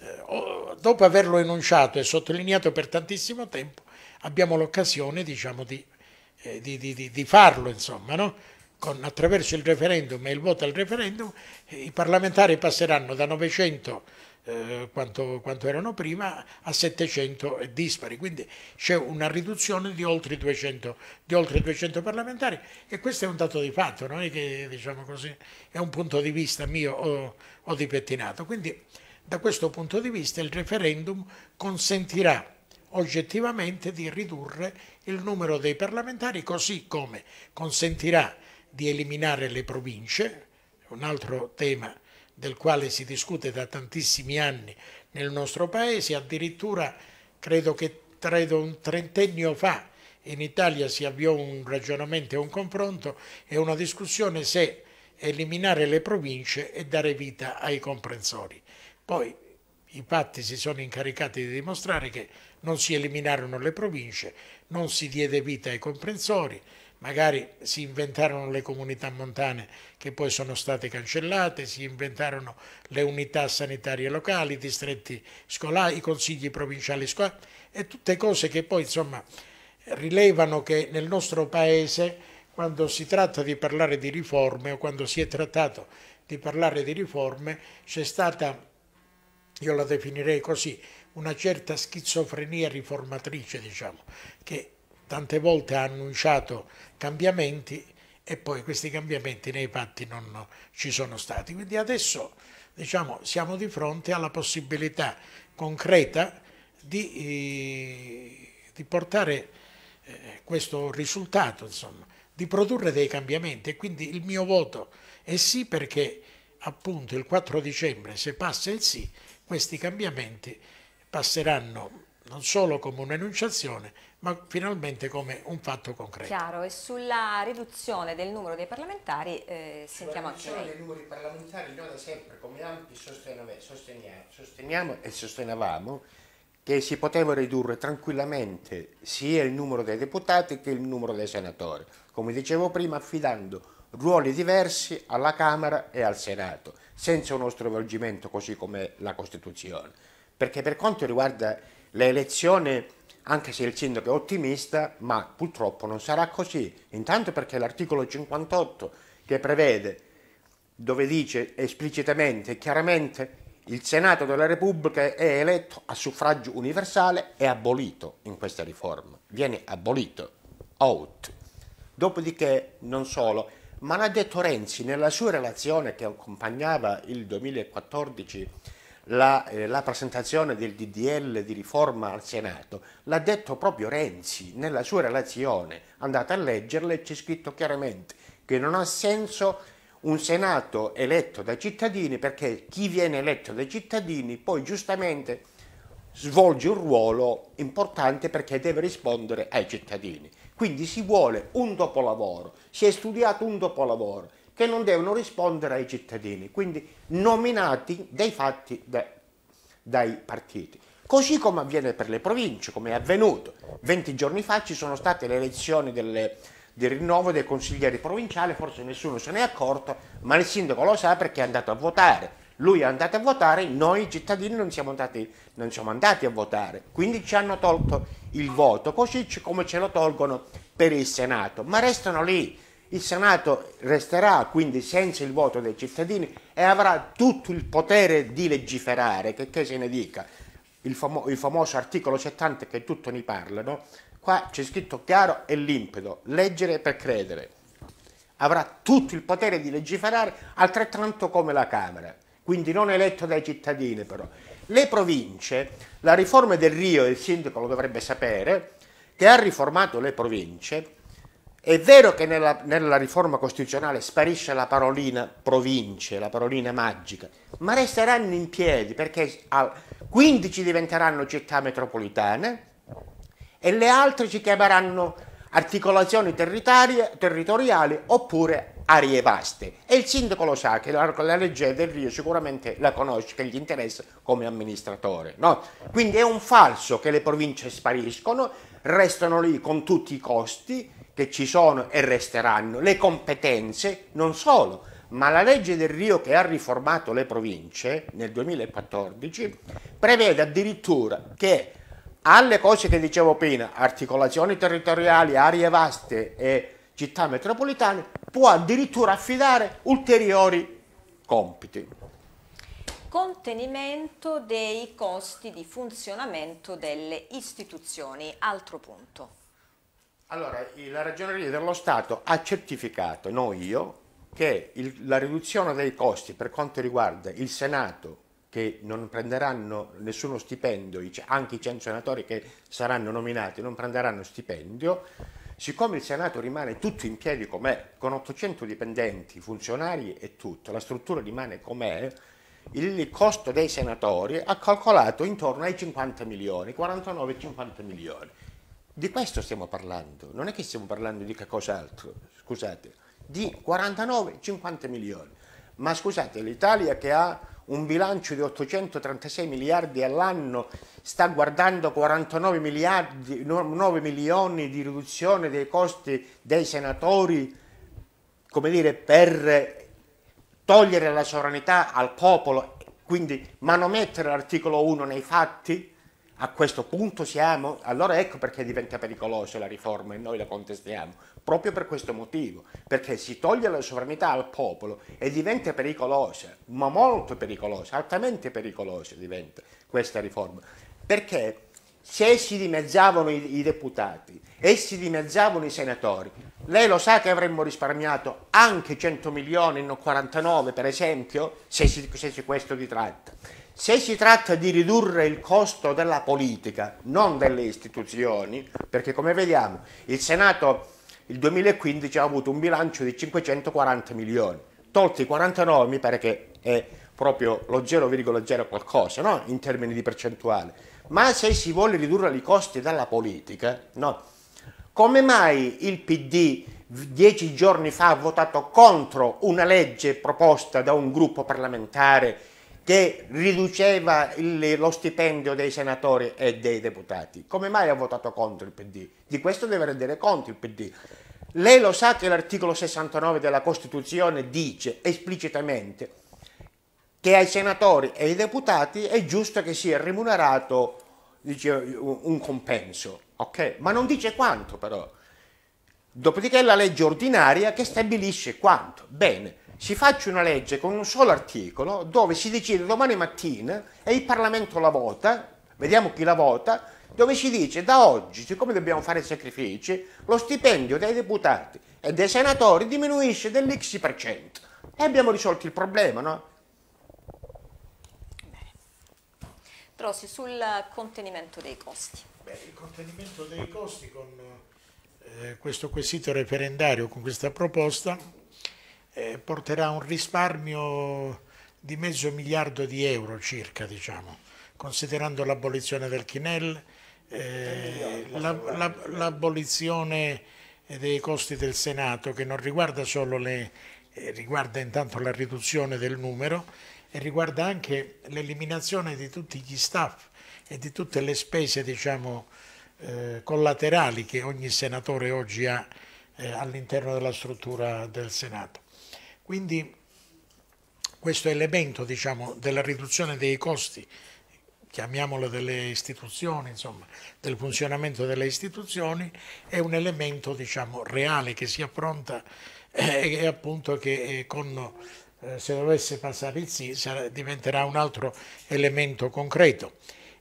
eh, dopo averlo enunciato e sottolineato per tantissimo tempo, abbiamo l'occasione diciamo, eh, di, di, di, di, farlo, insomma, no? Con, attraverso il referendum e il voto al referendum, eh, i parlamentari passeranno da 900 eh, quanto, quanto, erano prima a 700 dispari, quindi c'è una riduzione di oltre, 200, di oltre 200 parlamentari e questo è un dato di fatto, non è che diciamo così, è un punto di vista mio o, o di pettinato. Quindi da questo punto di vista il referendum consentirà oggettivamente di ridurre il numero dei parlamentari così come consentirà di eliminare le province, un altro tema del quale si discute da tantissimi anni nel nostro paese, addirittura credo che credo un trentennio fa in Italia si avviò un ragionamento e un confronto e una discussione se eliminare le province e dare vita ai comprensori. Poi i fatti si sono incaricati di dimostrare che non si eliminarono le province, non si diede vita ai comprensori, magari si inventarono le comunità montane che poi sono state cancellate, si inventarono le unità sanitarie locali, i distretti scolari, i consigli provinciali scolari e tutte cose che poi insomma rilevano che nel nostro paese quando si tratta di parlare di riforme o quando si è trattato di parlare di riforme c'è stata, io la definirei così, una certa schizofrenia riformatrice, diciamo, che tante volte ha annunciato cambiamenti e poi questi cambiamenti nei fatti non ci sono stati. Quindi adesso diciamo, siamo di fronte alla possibilità concreta di, eh, di portare eh, questo risultato, insomma, di produrre dei cambiamenti e quindi il mio voto è sì perché appunto il 4 dicembre se passa il sì questi cambiamenti passeranno non solo come un'enunciazione ma finalmente come un fatto concreto. Chiaro, e sulla riduzione del numero dei parlamentari eh, sentiamo anche lei. La riduzione del numero dei parlamentari noi da sempre come ampi sosteniamo, sosteniamo e sostenevamo che si poteva ridurre tranquillamente sia il numero dei deputati che il numero dei senatori, come dicevo prima affidando ruoli diversi alla Camera e al Senato, senza uno stravolgimento così come la Costituzione. Perché per quanto riguarda l'elezione anche se il sindaco è ottimista, ma purtroppo non sarà così, intanto perché l'articolo 58 che prevede, dove dice esplicitamente e chiaramente il Senato della Repubblica è eletto a suffragio universale, è abolito in questa riforma, viene abolito, out. Dopodiché, non solo, ma l'ha detto Renzi nella sua relazione che accompagnava il 2014 la, eh, la, presentazione del DDL di riforma al Senato, l'ha detto proprio Renzi nella sua relazione, andate a leggerla e c'è scritto chiaramente che non ha senso un Senato eletto dai cittadini perché chi viene eletto dai cittadini poi giustamente svolge un ruolo importante perché deve rispondere ai cittadini. Quindi si vuole un dopolavoro, si è studiato un dopolavoro che non devono rispondere ai cittadini, quindi nominati dai fatti da, dai partiti. Così come avviene per le province, come è avvenuto. 20 giorni fa ci sono state le elezioni delle, del rinnovo dei consiglieri provinciali, forse nessuno se ne è accorto, ma il sindaco lo sa perché è andato a votare. Lui è andato a votare, noi cittadini non siamo andati, non siamo andati a votare, quindi ci hanno tolto il voto, così come ce lo tolgono per il Senato, ma restano lì il Senato resterà quindi senza il voto dei cittadini e avrà tutto il potere di legiferare, che, che se ne dica. Il, famo il, famoso articolo 70 che tutti ne parlano, qua c'è scritto chiaro e limpido, leggere per credere. Avrà tutto il potere di legiferare altrettanto come la Camera, quindi non eletto dai cittadini però. Le province, la riforma del Rio, il sindaco lo dovrebbe sapere, che ha riformato le province, è vero che nella, nella, riforma costituzionale sparisce la parolina province, la parolina magica, ma resteranno in piedi perché 15 diventeranno città metropolitane e le altre si chiameranno articolazioni territoriali oppure aree vaste. E il sindaco lo sa che la, la legge del Rio sicuramente la conosce, che gli interessa come amministratore. No? Quindi è un falso che le province spariscono, restano lì con tutti i costi che ci sono e resteranno, le competenze non solo, ma la legge del Rio che ha riformato le province nel 2014 prevede addirittura che alle cose che dicevo prima, articolazioni territoriali, aree vaste e città metropolitane, può addirittura affidare ulteriori compiti. Contenimento dei costi di funzionamento delle istituzioni, altro punto. Allora, la ragioneria dello Stato ha certificato, non io, che il, la riduzione dei costi per quanto riguarda il Senato, che non prenderanno nessuno stipendio, anche i 100 senatori che saranno nominati non prenderanno stipendio, siccome il Senato rimane tutto in piedi com'è, con 800 dipendenti, funzionari e tutto, la struttura rimane com'è, il costo dei senatori ha calcolato intorno ai 50 milioni, 49-50 milioni. Di questo stiamo parlando, non è che stiamo parlando di che cos'altro, scusate, di 49-50 milioni. Ma scusate, l'Italia che ha un bilancio di 836 miliardi all'anno sta guardando 49 miliardi, 9 milioni di riduzione dei costi dei senatori, come dire, per togliere la sovranità al popolo, quindi manomettere l'articolo 1 nei fatti? a questo punto siamo, allora ecco perché diventa pericolosa la riforma e noi la contestiamo, proprio per questo motivo, perché si toglie la sovranità al popolo e diventa pericolosa, ma molto pericolosa, altamente pericolosa diventa questa riforma, perché se si dimezzavano i, i deputati e si dimezzavano i senatori, lei lo sa che avremmo risparmiato anche 100 milioni, non 49 per esempio, se, si, se questo di tratta se si tratta di ridurre il costo della politica, non delle istituzioni, perché come vediamo il Senato il 2015 ha avuto un bilancio di 540 milioni, tolti 49 mi pare che è proprio lo 0,0 qualcosa, no? in termini di percentuale. Ma se si vuole ridurre i costi della politica, no? come mai il PD dieci giorni fa ha votato contro una legge proposta da un gruppo parlamentare che riduceva il, lo stipendio dei senatori e dei deputati. Come mai ha votato contro il PD? Di questo deve rendere conto il PD. Lei lo sa che l'articolo 69 della Costituzione dice esplicitamente che ai senatori e ai deputati è giusto che sia remunerato dice, un compenso, okay? ma non dice quanto però. Dopodiché la legge ordinaria che stabilisce quanto. Bene, si faccia una legge con un solo articolo dove si decide domani mattina e il Parlamento la vota, vediamo chi la vota, dove si dice da oggi, siccome dobbiamo fare sacrifici, lo stipendio dei deputati e dei senatori diminuisce dell'X%. E abbiamo risolto il problema, no? Rossi, sul contenimento dei costi. Beh, il contenimento dei costi con eh, questo quesito referendario, con questa proposta, eh, porterà un risparmio di mezzo miliardo di euro circa, diciamo, considerando l'abolizione del Chinel, eh, l'abolizione la, la, dei costi del Senato che non riguarda solo le, eh, riguarda intanto la riduzione del numero e riguarda anche l'eliminazione di tutti gli staff e di tutte le spese diciamo, eh, collaterali che ogni senatore oggi ha eh, all'interno della struttura del Senato. Quindi questo elemento diciamo, della riduzione dei costi, chiamiamolo delle istituzioni, insomma, del funzionamento delle istituzioni, è un elemento diciamo, reale che si affronta eh, e eh, appunto che eh, con, eh, se dovesse passare il sì sarà, diventerà un altro elemento concreto.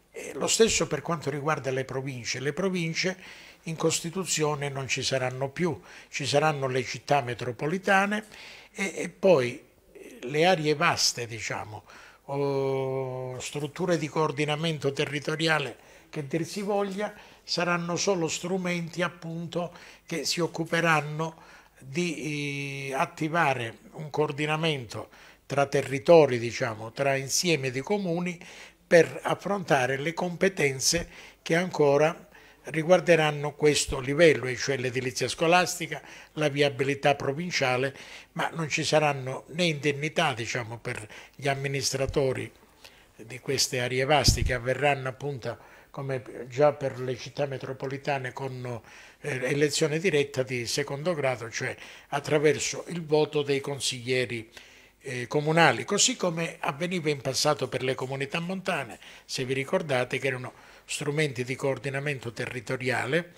Eh, lo stesso per quanto riguarda le province. Le province in Costituzione non ci saranno più, ci saranno le città metropolitane e, e poi eh, le aree vaste, diciamo, o strutture di coordinamento territoriale che dir si voglia, saranno solo strumenti appunto che si occuperanno di eh, attivare un coordinamento tra territori, diciamo, tra insieme di comuni per affrontare le competenze che ancora riguarderanno questo livello, e cioè l'edilizia scolastica, la viabilità provinciale, ma non ci saranno né indennità diciamo, per gli amministratori di queste aree vaste che avverranno appunto come già per le città metropolitane con eh, elezione diretta di secondo grado, cioè attraverso il voto dei consiglieri eh, comunali, così come avveniva in passato per le comunità montane, se vi ricordate che erano strumenti di coordinamento territoriale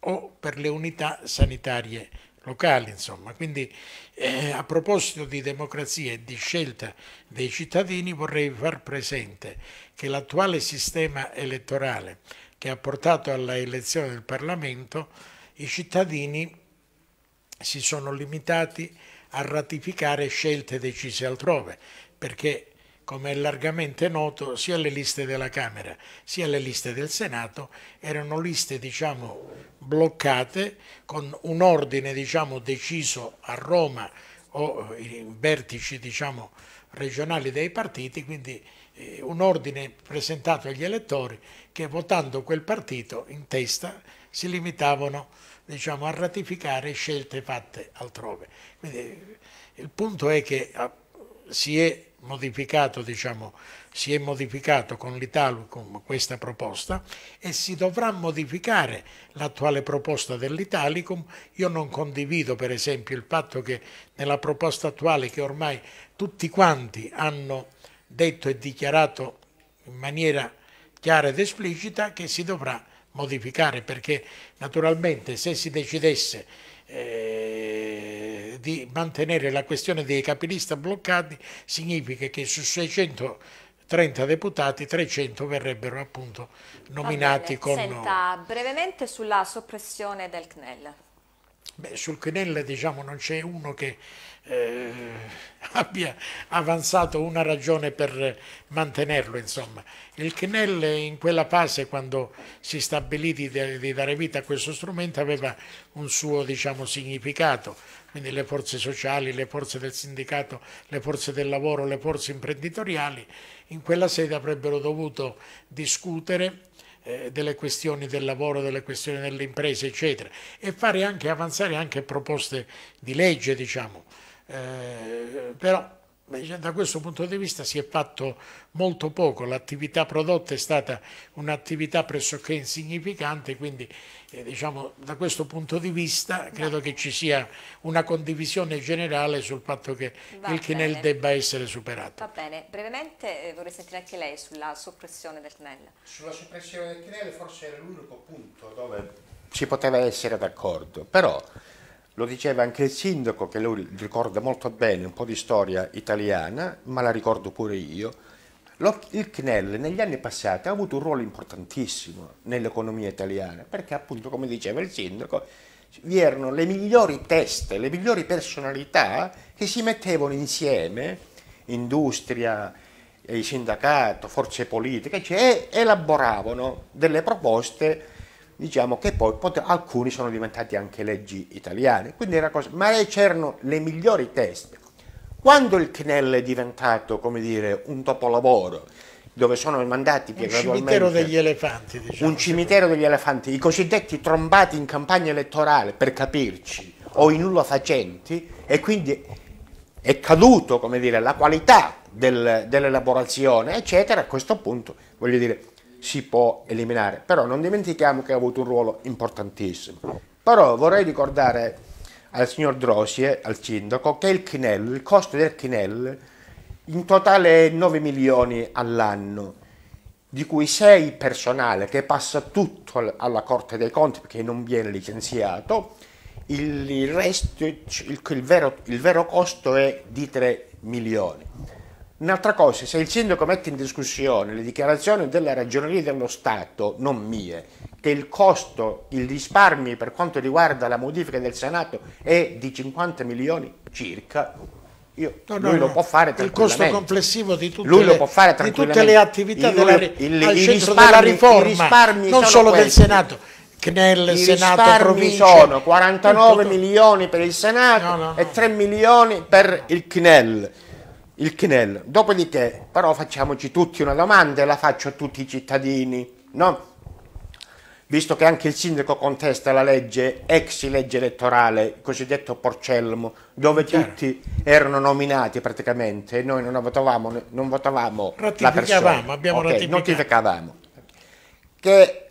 o per le unità sanitarie locali, insomma. Quindi eh, a proposito di democrazia e di scelta dei cittadini vorrei far presente che l'attuale sistema elettorale che ha portato alla elezione del Parlamento, i cittadini si sono limitati a ratificare scelte decise altrove, perché come è largamente noto, sia le liste della Camera sia le liste del Senato erano liste diciamo, bloccate con un ordine diciamo, deciso a Roma o eh, in vertici diciamo, regionali dei partiti, quindi eh, un ordine presentato agli elettori che votando quel partito in testa si limitavano diciamo, a ratificare scelte fatte altrove. Quindi eh, il punto è che ah, si è modificato, diciamo, si è modificato con l'Italicum questa proposta e si dovrà modificare l'attuale proposta dell'Italicum. Io non condivido per esempio il fatto che nella proposta attuale che ormai tutti quanti hanno detto e dichiarato in maniera chiara ed esplicita che si dovrà modificare perché naturalmente se si decidesse eh, di mantenere la questione dei capilista bloccati significa che su 630 deputati 300 verrebbero appunto nominati con... Senta, brevemente sulla soppressione del CNEL. Beh, sul CNEL diciamo non c'è uno che eh, abbia avanzato una ragione per mantenerlo. Insomma. Il CNEL in quella fase, quando si stabilì di, di dare vita a questo strumento, aveva un suo diciamo, significato, quindi le forze sociali, le forze del sindacato, le forze del lavoro, le forze imprenditoriali, in quella sede avrebbero dovuto discutere eh, delle questioni del lavoro, delle questioni delle imprese, eccetera, e fare anche avanzare anche proposte di legge, diciamo. Eh, però da questo punto di vista si è fatto molto poco, l'attività prodotta è stata un'attività pressoché insignificante, quindi eh, diciamo, da questo punto di vista credo che ci sia una condivisione generale sul fatto che Va il CNEL bene. debba essere superato. Va bene, brevemente eh, vorrei sentire anche lei sulla soppressione del CNEL. Sulla soppressione del CNEL forse era l'unico punto dove si poteva essere d'accordo, però lo diceva anche il sindaco che lui ricorda molto bene un po' di storia italiana, ma la ricordo pure io. Il CNEL negli anni passati ha avuto un ruolo importantissimo nell'economia italiana, perché appunto, come diceva il sindaco, vi erano le migliori teste, le migliori personalità che si mettevano insieme, industria, sindacato, forze politiche, cioè elaboravano delle proposte diciamo che poi alcuni sono diventati anche leggi italiane, quindi era cosa, ma c'erano le migliori teste. Quando il CNEL è diventato, come dire, un topolavoro, dove sono mandati un cimitero degli elefanti, diciamo, un cimitero degli elefanti, i cosiddetti trombati in campagna elettorale, per capirci, o i nulla facenti, e quindi è caduto, come dire, la qualità del, dell'elaborazione, eccetera, a questo punto, voglio dire, si può eliminare. Però non dimentichiamo che ha avuto un ruolo importantissimo. Però vorrei ricordare al signor Drosie, al sindaco, che il CNEL, il costo del CNEL in totale è 9 milioni all'anno, di cui 6 personale che passa tutto alla Corte dei Conti perché non viene licenziato, il, resto, il, il, vero, il vero costo è di 3 milioni. Un'altra cosa, se il sindaco mette in discussione le dichiarazioni della ragioneria dello Stato, non mie, che il costo, il risparmio per quanto riguarda la modifica del Senato è di 50 milioni circa, io, no, no, lui no. lo può fare il costo complessivo di tutte, le, di tutte le, attività il, della, il, al centro della riforma, non solo questi. del Senato, CNEL, nel I Senato provincia sono 49 milioni per il Senato e 3 milioni per il CNEL il CNEL. Dopodiché, però, facciamoci tutti una domanda e la faccio a tutti i cittadini, no? Visto che anche il sindaco contesta la legge, ex legge elettorale, il cosiddetto Porcellum, dove Chiaro. tutti erano nominati praticamente e noi non votavamo, non votavamo la persona. Abbiamo okay, notificavamo. Che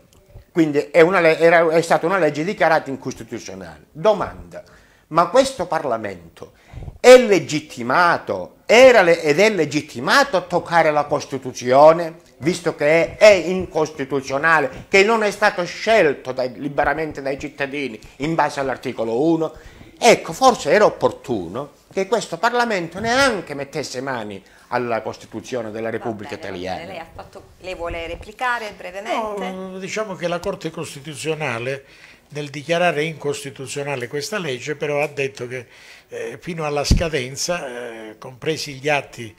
quindi è, una, era, è stata una legge dichiarata incostituzionale. Domanda, ma questo Parlamento è legittimato, era le, ed è legittimato toccare la Costituzione, visto che è, è, incostituzionale, che non è stato scelto dai, liberamente dai cittadini in base all'articolo 1. Ecco, forse era opportuno che questo Parlamento neanche mettesse mani alla Costituzione della Repubblica bene, Italiana. Lei, fatto, lei, vuole replicare brevemente? No, diciamo che la Corte Costituzionale nel dichiarare incostituzionale questa legge però ha detto che eh, fino alla scadenza, eh, compresi gli atti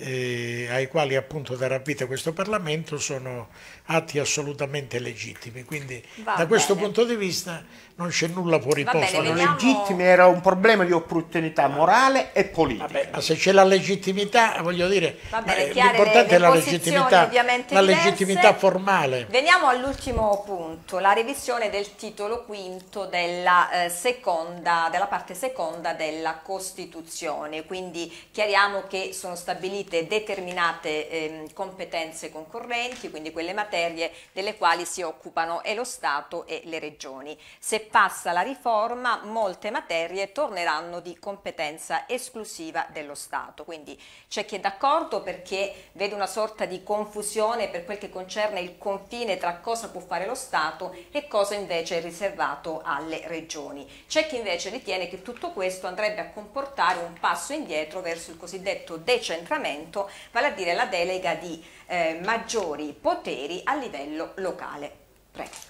eh, ai quali appunto darà vita questo Parlamento sono atti assolutamente legittimi. Quindi Va da bene. questo punto di vista non c'è nulla fuori posto. Sono diciamo legittimi, era un problema di opportunità morale e politica. Vabbè, ma se c'è la legittimità, voglio dire, eh, l'importante è la legittimità, la legittimità formale. Veniamo all'ultimo punto, la revisione del titolo quinto della, eh, seconda, della parte seconda della Costituzione. Quindi chiariamo che sono stabiliti attribuite determinate eh, competenze concorrenti, quindi quelle materie delle quali si occupano è lo Stato e le regioni. Se passa la riforma, molte materie torneranno di competenza esclusiva dello Stato. Quindi c'è chi è d'accordo perché vede una sorta di confusione per quel che concerne il confine tra cosa può fare lo Stato e cosa invece è riservato alle regioni. C'è chi invece ritiene che tutto questo andrebbe a comportare un passo indietro verso il cosiddetto decentramento Parlamento, vale a dire la delega di eh, maggiori poteri a livello locale. Prego.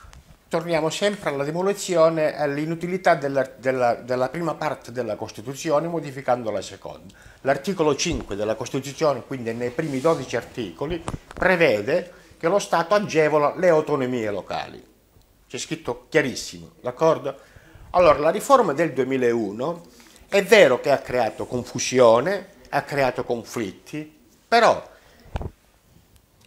Torniamo sempre alla demolizione e all'inutilità della, della, della prima parte della Costituzione modificando la seconda. L'articolo 5 della Costituzione, quindi nei primi 12 articoli, prevede che lo Stato agevola le autonomie locali. C'è scritto chiarissimo, d'accordo? Allora, la riforma del 2001 è vero che ha creato confusione, ha creato conflitti, però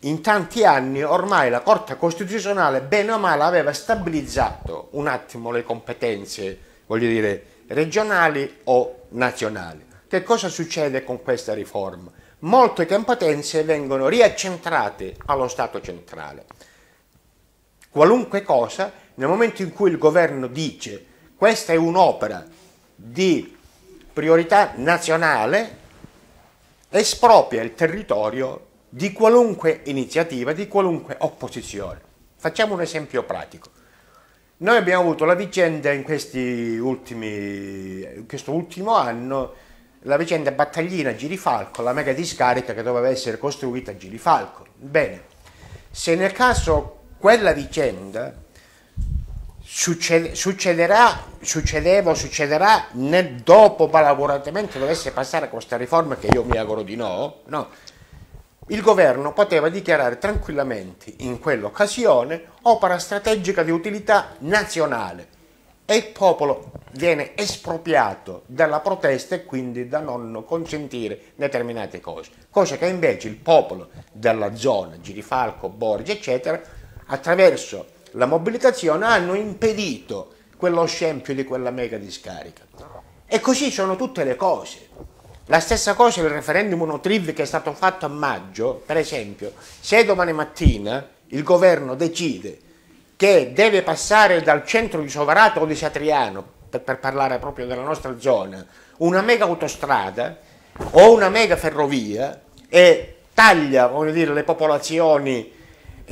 in tanti anni ormai la Corte Costituzionale bene o male aveva stabilizzato un attimo le competenze, voglio dire, regionali o nazionali. Che cosa succede con questa riforma? Molte competenze vengono riaccentrate allo Stato centrale. Qualunque cosa, nel momento in cui il governo dice questa è un'opera di priorità nazionale, espropria il territorio di qualunque iniziativa, di qualunque opposizione. Facciamo un esempio pratico. Noi abbiamo avuto la vicenda in, ultimi, in questo ultimo anno, la vicenda Battaglina Girifalco, la mega discarica che doveva essere costruita a Girifalco. Bene, se nel caso quella vicenda Succede, succederà, succedeva o succederà nel dopo malavoratamente dovesse passare questa riforma che io mi auguro di no, no, il governo poteva dichiarare tranquillamente in quell'occasione opera strategica di utilità nazionale e il popolo viene espropriato dalla protesta e quindi da non consentire determinate cose, cosa che invece il popolo della zona, Girifalco, Borgia, eccetera, attraverso la mobilitazione hanno impedito quello scempio di quella mega discarica. E così sono tutte le cose. La stessa cosa del referendum monotriv che è stato fatto a maggio, per esempio, se domani mattina il governo decide che deve passare dal centro di Sovarato o di Satriano, per, per parlare proprio della nostra zona, una mega autostrada o una mega ferrovia e taglia voglio dire, le popolazioni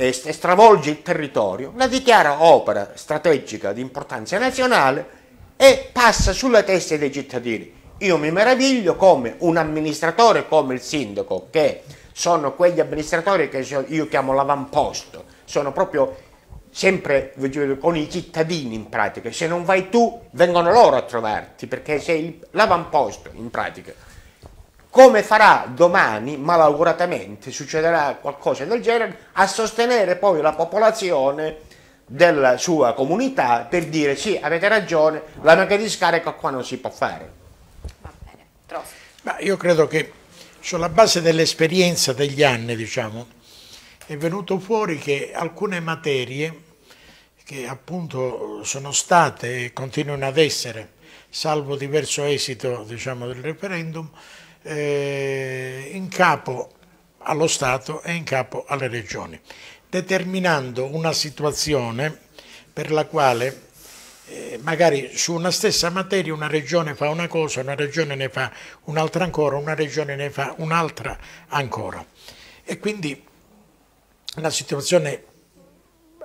e stravolge il territorio, la dichiara opera strategica di importanza nazionale e passa sulla testa dei cittadini. Io mi meraviglio come un amministratore, come il sindaco, che sono quegli amministratori che io chiamo l'avamposto, sono proprio sempre con i cittadini in pratica, se non vai tu vengono loro a trovarti perché sei l'avamposto in pratica come farà domani, malauguratamente, succederà qualcosa del genere, a sostenere poi la popolazione della sua comunità per dire sì, avete ragione, la mega discarica qua non si può fare. Va bene, Ma io credo che sulla base dell'esperienza degli anni, diciamo, è venuto fuori che alcune materie che appunto sono state e continuano ad essere, salvo diverso esito diciamo, del referendum, eh, in capo allo Stato e in capo alle regioni, determinando una situazione per la quale eh, magari su una stessa materia una regione fa una cosa, una regione ne fa un'altra ancora, una regione ne fa un'altra ancora. E quindi la situazione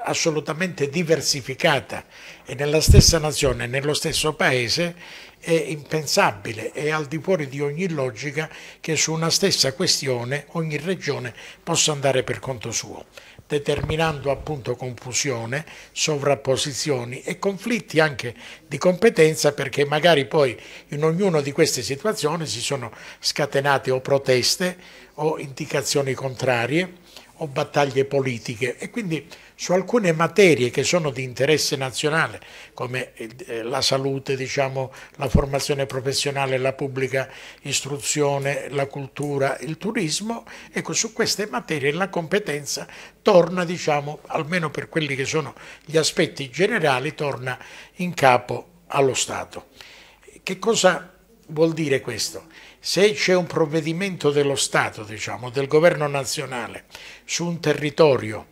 assolutamente diversificata e nella stessa nazione, nello stesso paese, è impensabile, è al di fuori di ogni logica che su una stessa questione ogni regione possa andare per conto suo, determinando appunto confusione, sovrapposizioni e conflitti anche di competenza perché magari poi in ognuna di queste situazioni si sono scatenate o proteste o indicazioni contrarie o battaglie politiche e quindi su alcune materie che sono di interesse nazionale, come eh, eh, la salute, diciamo, la formazione professionale, la pubblica istruzione, la cultura, il turismo, ecco, su queste materie la competenza torna, diciamo, almeno per quelli che sono gli aspetti generali, torna in capo allo Stato. Che cosa vuol dire questo? Se c'è un provvedimento dello Stato, diciamo, del governo nazionale su un territorio,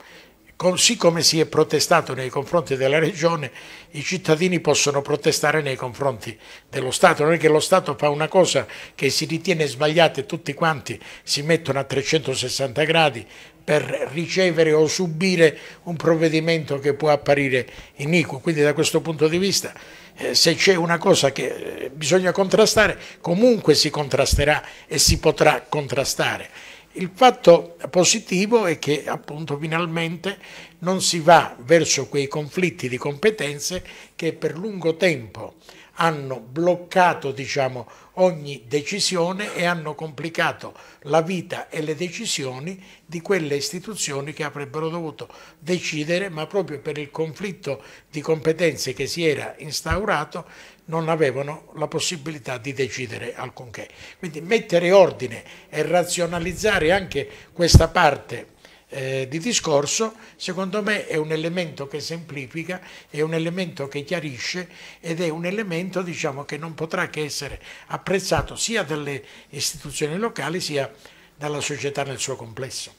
Così come si è protestato nei confronti della Regione, i cittadini possono protestare nei confronti dello Stato. Non è che lo Stato fa una cosa che si ritiene sbagliata e tutti quanti si mettono a 360 gradi per ricevere o subire un provvedimento che può apparire iniquo. Quindi da questo punto di vista eh, se c'è una cosa che eh, bisogna contrastare, comunque si contrasterà e si potrà contrastare. Il fatto positivo è che appunto finalmente non si va verso quei conflitti di competenze che per lungo tempo hanno bloccato diciamo, ogni decisione e hanno complicato la vita e le decisioni di quelle istituzioni che avrebbero dovuto decidere, ma proprio per il conflitto di competenze che si era instaurato non avevano la possibilità di decidere alcunché. Quindi mettere ordine e razionalizzare anche questa parte eh, di discorso, secondo me è un elemento che semplifica, è un elemento che chiarisce ed è un elemento diciamo, che non potrà che essere apprezzato sia dalle istituzioni locali sia dalla società nel suo complesso.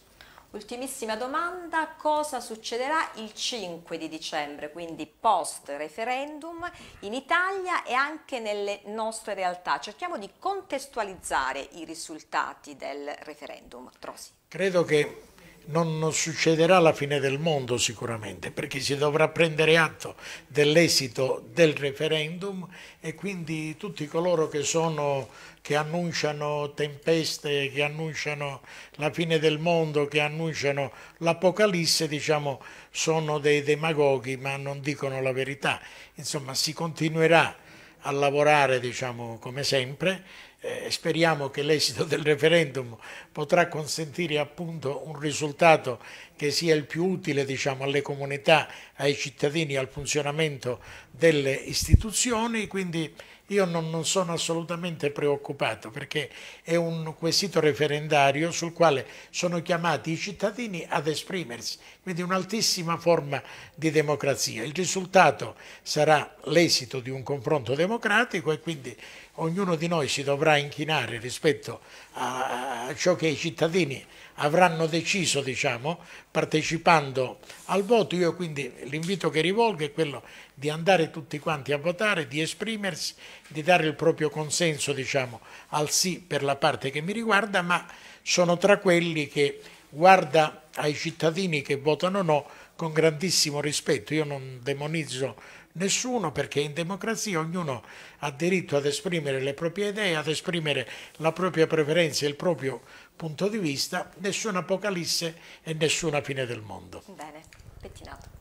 Ultimissima domanda, cosa succederà il 5 di dicembre, quindi post referendum in Italia e anche nelle nostre realtà? Cerchiamo di contestualizzare i risultati del referendum. Trosi. Credo che non succederà la fine del mondo sicuramente, perché si dovrà prendere atto dell'esito del referendum e quindi tutti coloro che, sono, che annunciano tempeste, che annunciano la fine del mondo, che annunciano l'apocalisse, diciamo, sono dei demagoghi ma non dicono la verità. Insomma, si continuerà a lavorare, diciamo, come sempre eh, speriamo che l'esito del referendum potrà consentire appunto un risultato che sia il più utile diciamo, alle comunità, ai cittadini, al funzionamento delle istituzioni, quindi io non, non, sono assolutamente preoccupato perché è un quesito referendario sul quale sono chiamati i cittadini ad esprimersi, quindi un'altissima forma di democrazia. Il risultato sarà l'esito di un confronto democratico e quindi ognuno di noi si dovrà inchinare rispetto a ciò che i cittadini avranno deciso, diciamo, partecipando al voto. Io quindi l'invito che rivolgo è quello di andare tutti quanti a votare, di esprimersi, di dare il proprio consenso, diciamo, al sì per la parte che mi riguarda, ma sono tra quelli che guarda ai cittadini che votano no con grandissimo rispetto. Io non demonizzo nessuno perché in democrazia ognuno ha diritto ad esprimere le proprie idee, ad esprimere la propria preferenza, il proprio punto di vista nessuna apocalisse e nessuna fine del mondo. Bene, pettinato.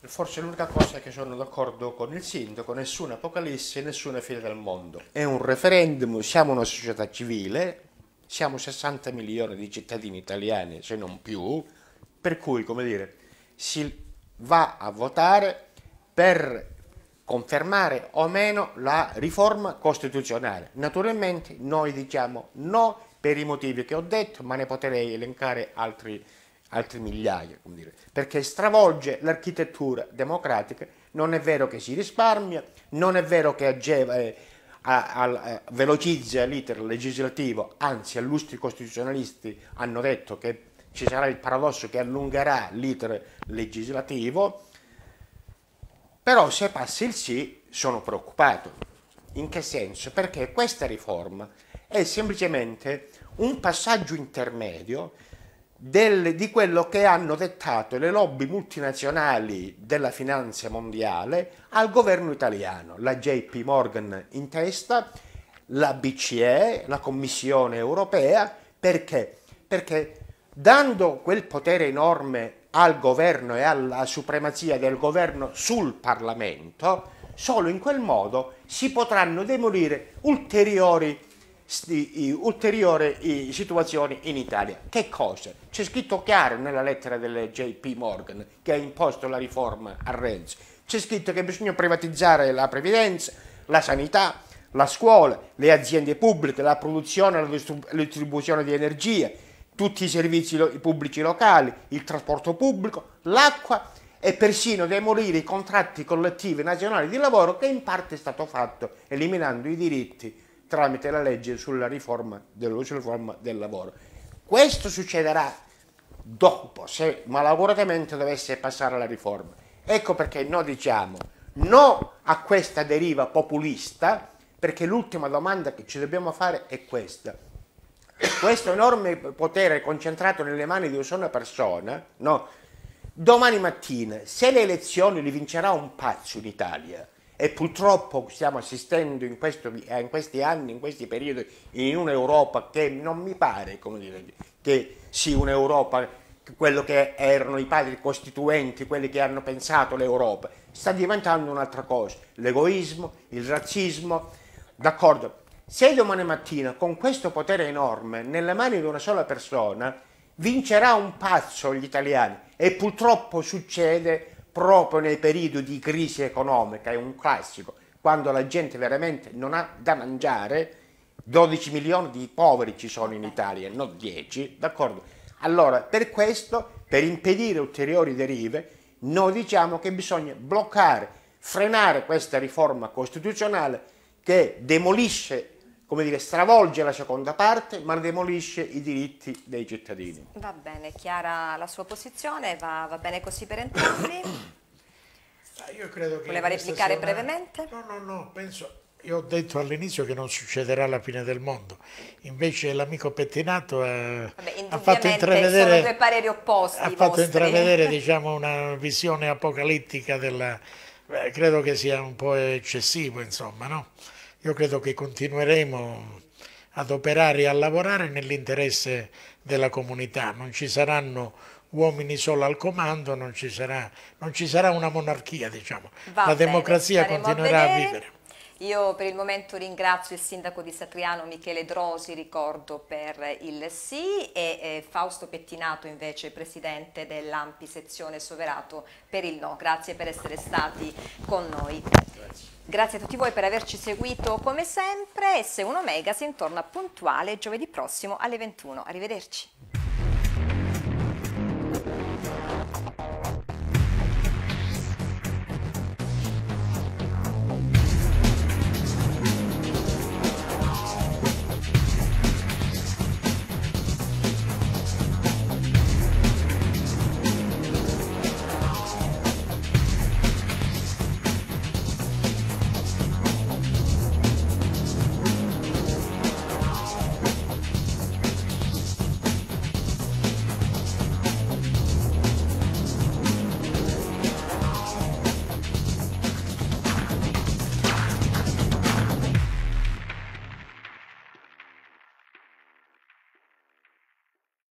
Forse l'unica cosa che sono d'accordo con il sindaco, nessuna apocalisse, e nessuna fine del mondo. È un referendum, siamo una società civile, siamo 60 milioni di cittadini italiani, se non più, per cui, come dire, si va a votare per confermare o meno la riforma costituzionale. Naturalmente noi diciamo no per i motivi che ho detto, ma ne potrei elencare altri, altri migliaia, perché stravolge l'architettura democratica, non è vero che si risparmia, non è vero che ageva, eh, a, a, a, eh, velocizza l'iter legislativo, anzi illustri costituzionalisti hanno detto che ci sarà il paradosso che allungherà l'iter legislativo, però se passa il sì sono preoccupato. In che senso? Perché questa riforma è semplicemente un passaggio intermedio del, di quello che hanno dettato le lobby multinazionali della finanza mondiale al governo italiano, la JP Morgan in testa, la BCE, la Commissione europea, perché? Perché dando quel potere enorme al governo e alla supremazia del governo sul Parlamento, solo in quel modo si potranno demolire ulteriori ulteriori situazioni in Italia. Che cosa? C'è scritto chiaro nella lettera del JP Morgan che ha imposto la riforma a Renzi. C'è scritto che bisogna privatizzare la previdenza, la sanità, la scuola, le aziende pubbliche, la produzione, e la distribuzione di energia, tutti i servizi pubblici locali, il trasporto pubblico, l'acqua e persino demolire i contratti collettivi nazionali di lavoro che in parte è stato fatto eliminando i diritti tramite la legge sulla riforma, dello, sulla riforma del lavoro. Questo succederà dopo, se malauguratamente dovesse passare la riforma. Ecco perché noi diciamo no a questa deriva populista, perché l'ultima domanda che ci dobbiamo fare è questa. Questo enorme potere concentrato nelle mani di una sola persona, no? domani mattina, se le elezioni li vincerà un pazzo in Italia, e purtroppo stiamo assistendo in, questo, eh, in questi anni, in questi periodi, in un'Europa che non mi pare dire, che sia un'Europa quello che erano i padri costituenti, quelli che hanno pensato l'Europa, sta diventando un'altra cosa, l'egoismo, il razzismo, d'accordo? Se domani mattina con questo potere enorme nelle mani di una sola persona vincerà un pazzo gli italiani e purtroppo succede proprio nei periodi di crisi economica, è un classico, quando la gente veramente non ha da mangiare, 12 milioni di poveri ci sono in eh. Italia, non 10, d'accordo? Allora, per questo, per impedire ulteriori derive, noi diciamo che bisogna bloccare, frenare questa riforma costituzionale che demolisce come dire, stravolge la seconda parte ma demolisce i diritti dei cittadini. Va bene, chiara la sua posizione, va, va bene così per entrambi? Ah, io credo che Voleva replicare stagione... brevemente? No, no, no, penso, io ho detto all'inizio che non succederà la fine del mondo, invece l'amico pettinato eh, Vabbè, ha fatto intravedere, due pareri opposti, ha fatto intravedere diciamo, una visione apocalittica della... Beh, credo che sia un po' eccessivo, insomma, no? Io credo che continueremo ad operare e a lavorare nell'interesse della comunità, non ci saranno uomini solo al comando, non ci sarà, non ci sarà una monarchia, diciamo. la bene, democrazia continuerà a, a vivere. Io per il momento ringrazio il sindaco di Satriano Michele Drosi, ricordo per il sì, e Fausto Pettinato invece presidente dell'AMPI sezione Soverato per il no. Grazie per essere stati con noi. Grazie. Grazie a tutti voi per averci seguito come sempre e se un Omega si intorna puntuale giovedì prossimo alle 21. Arrivederci.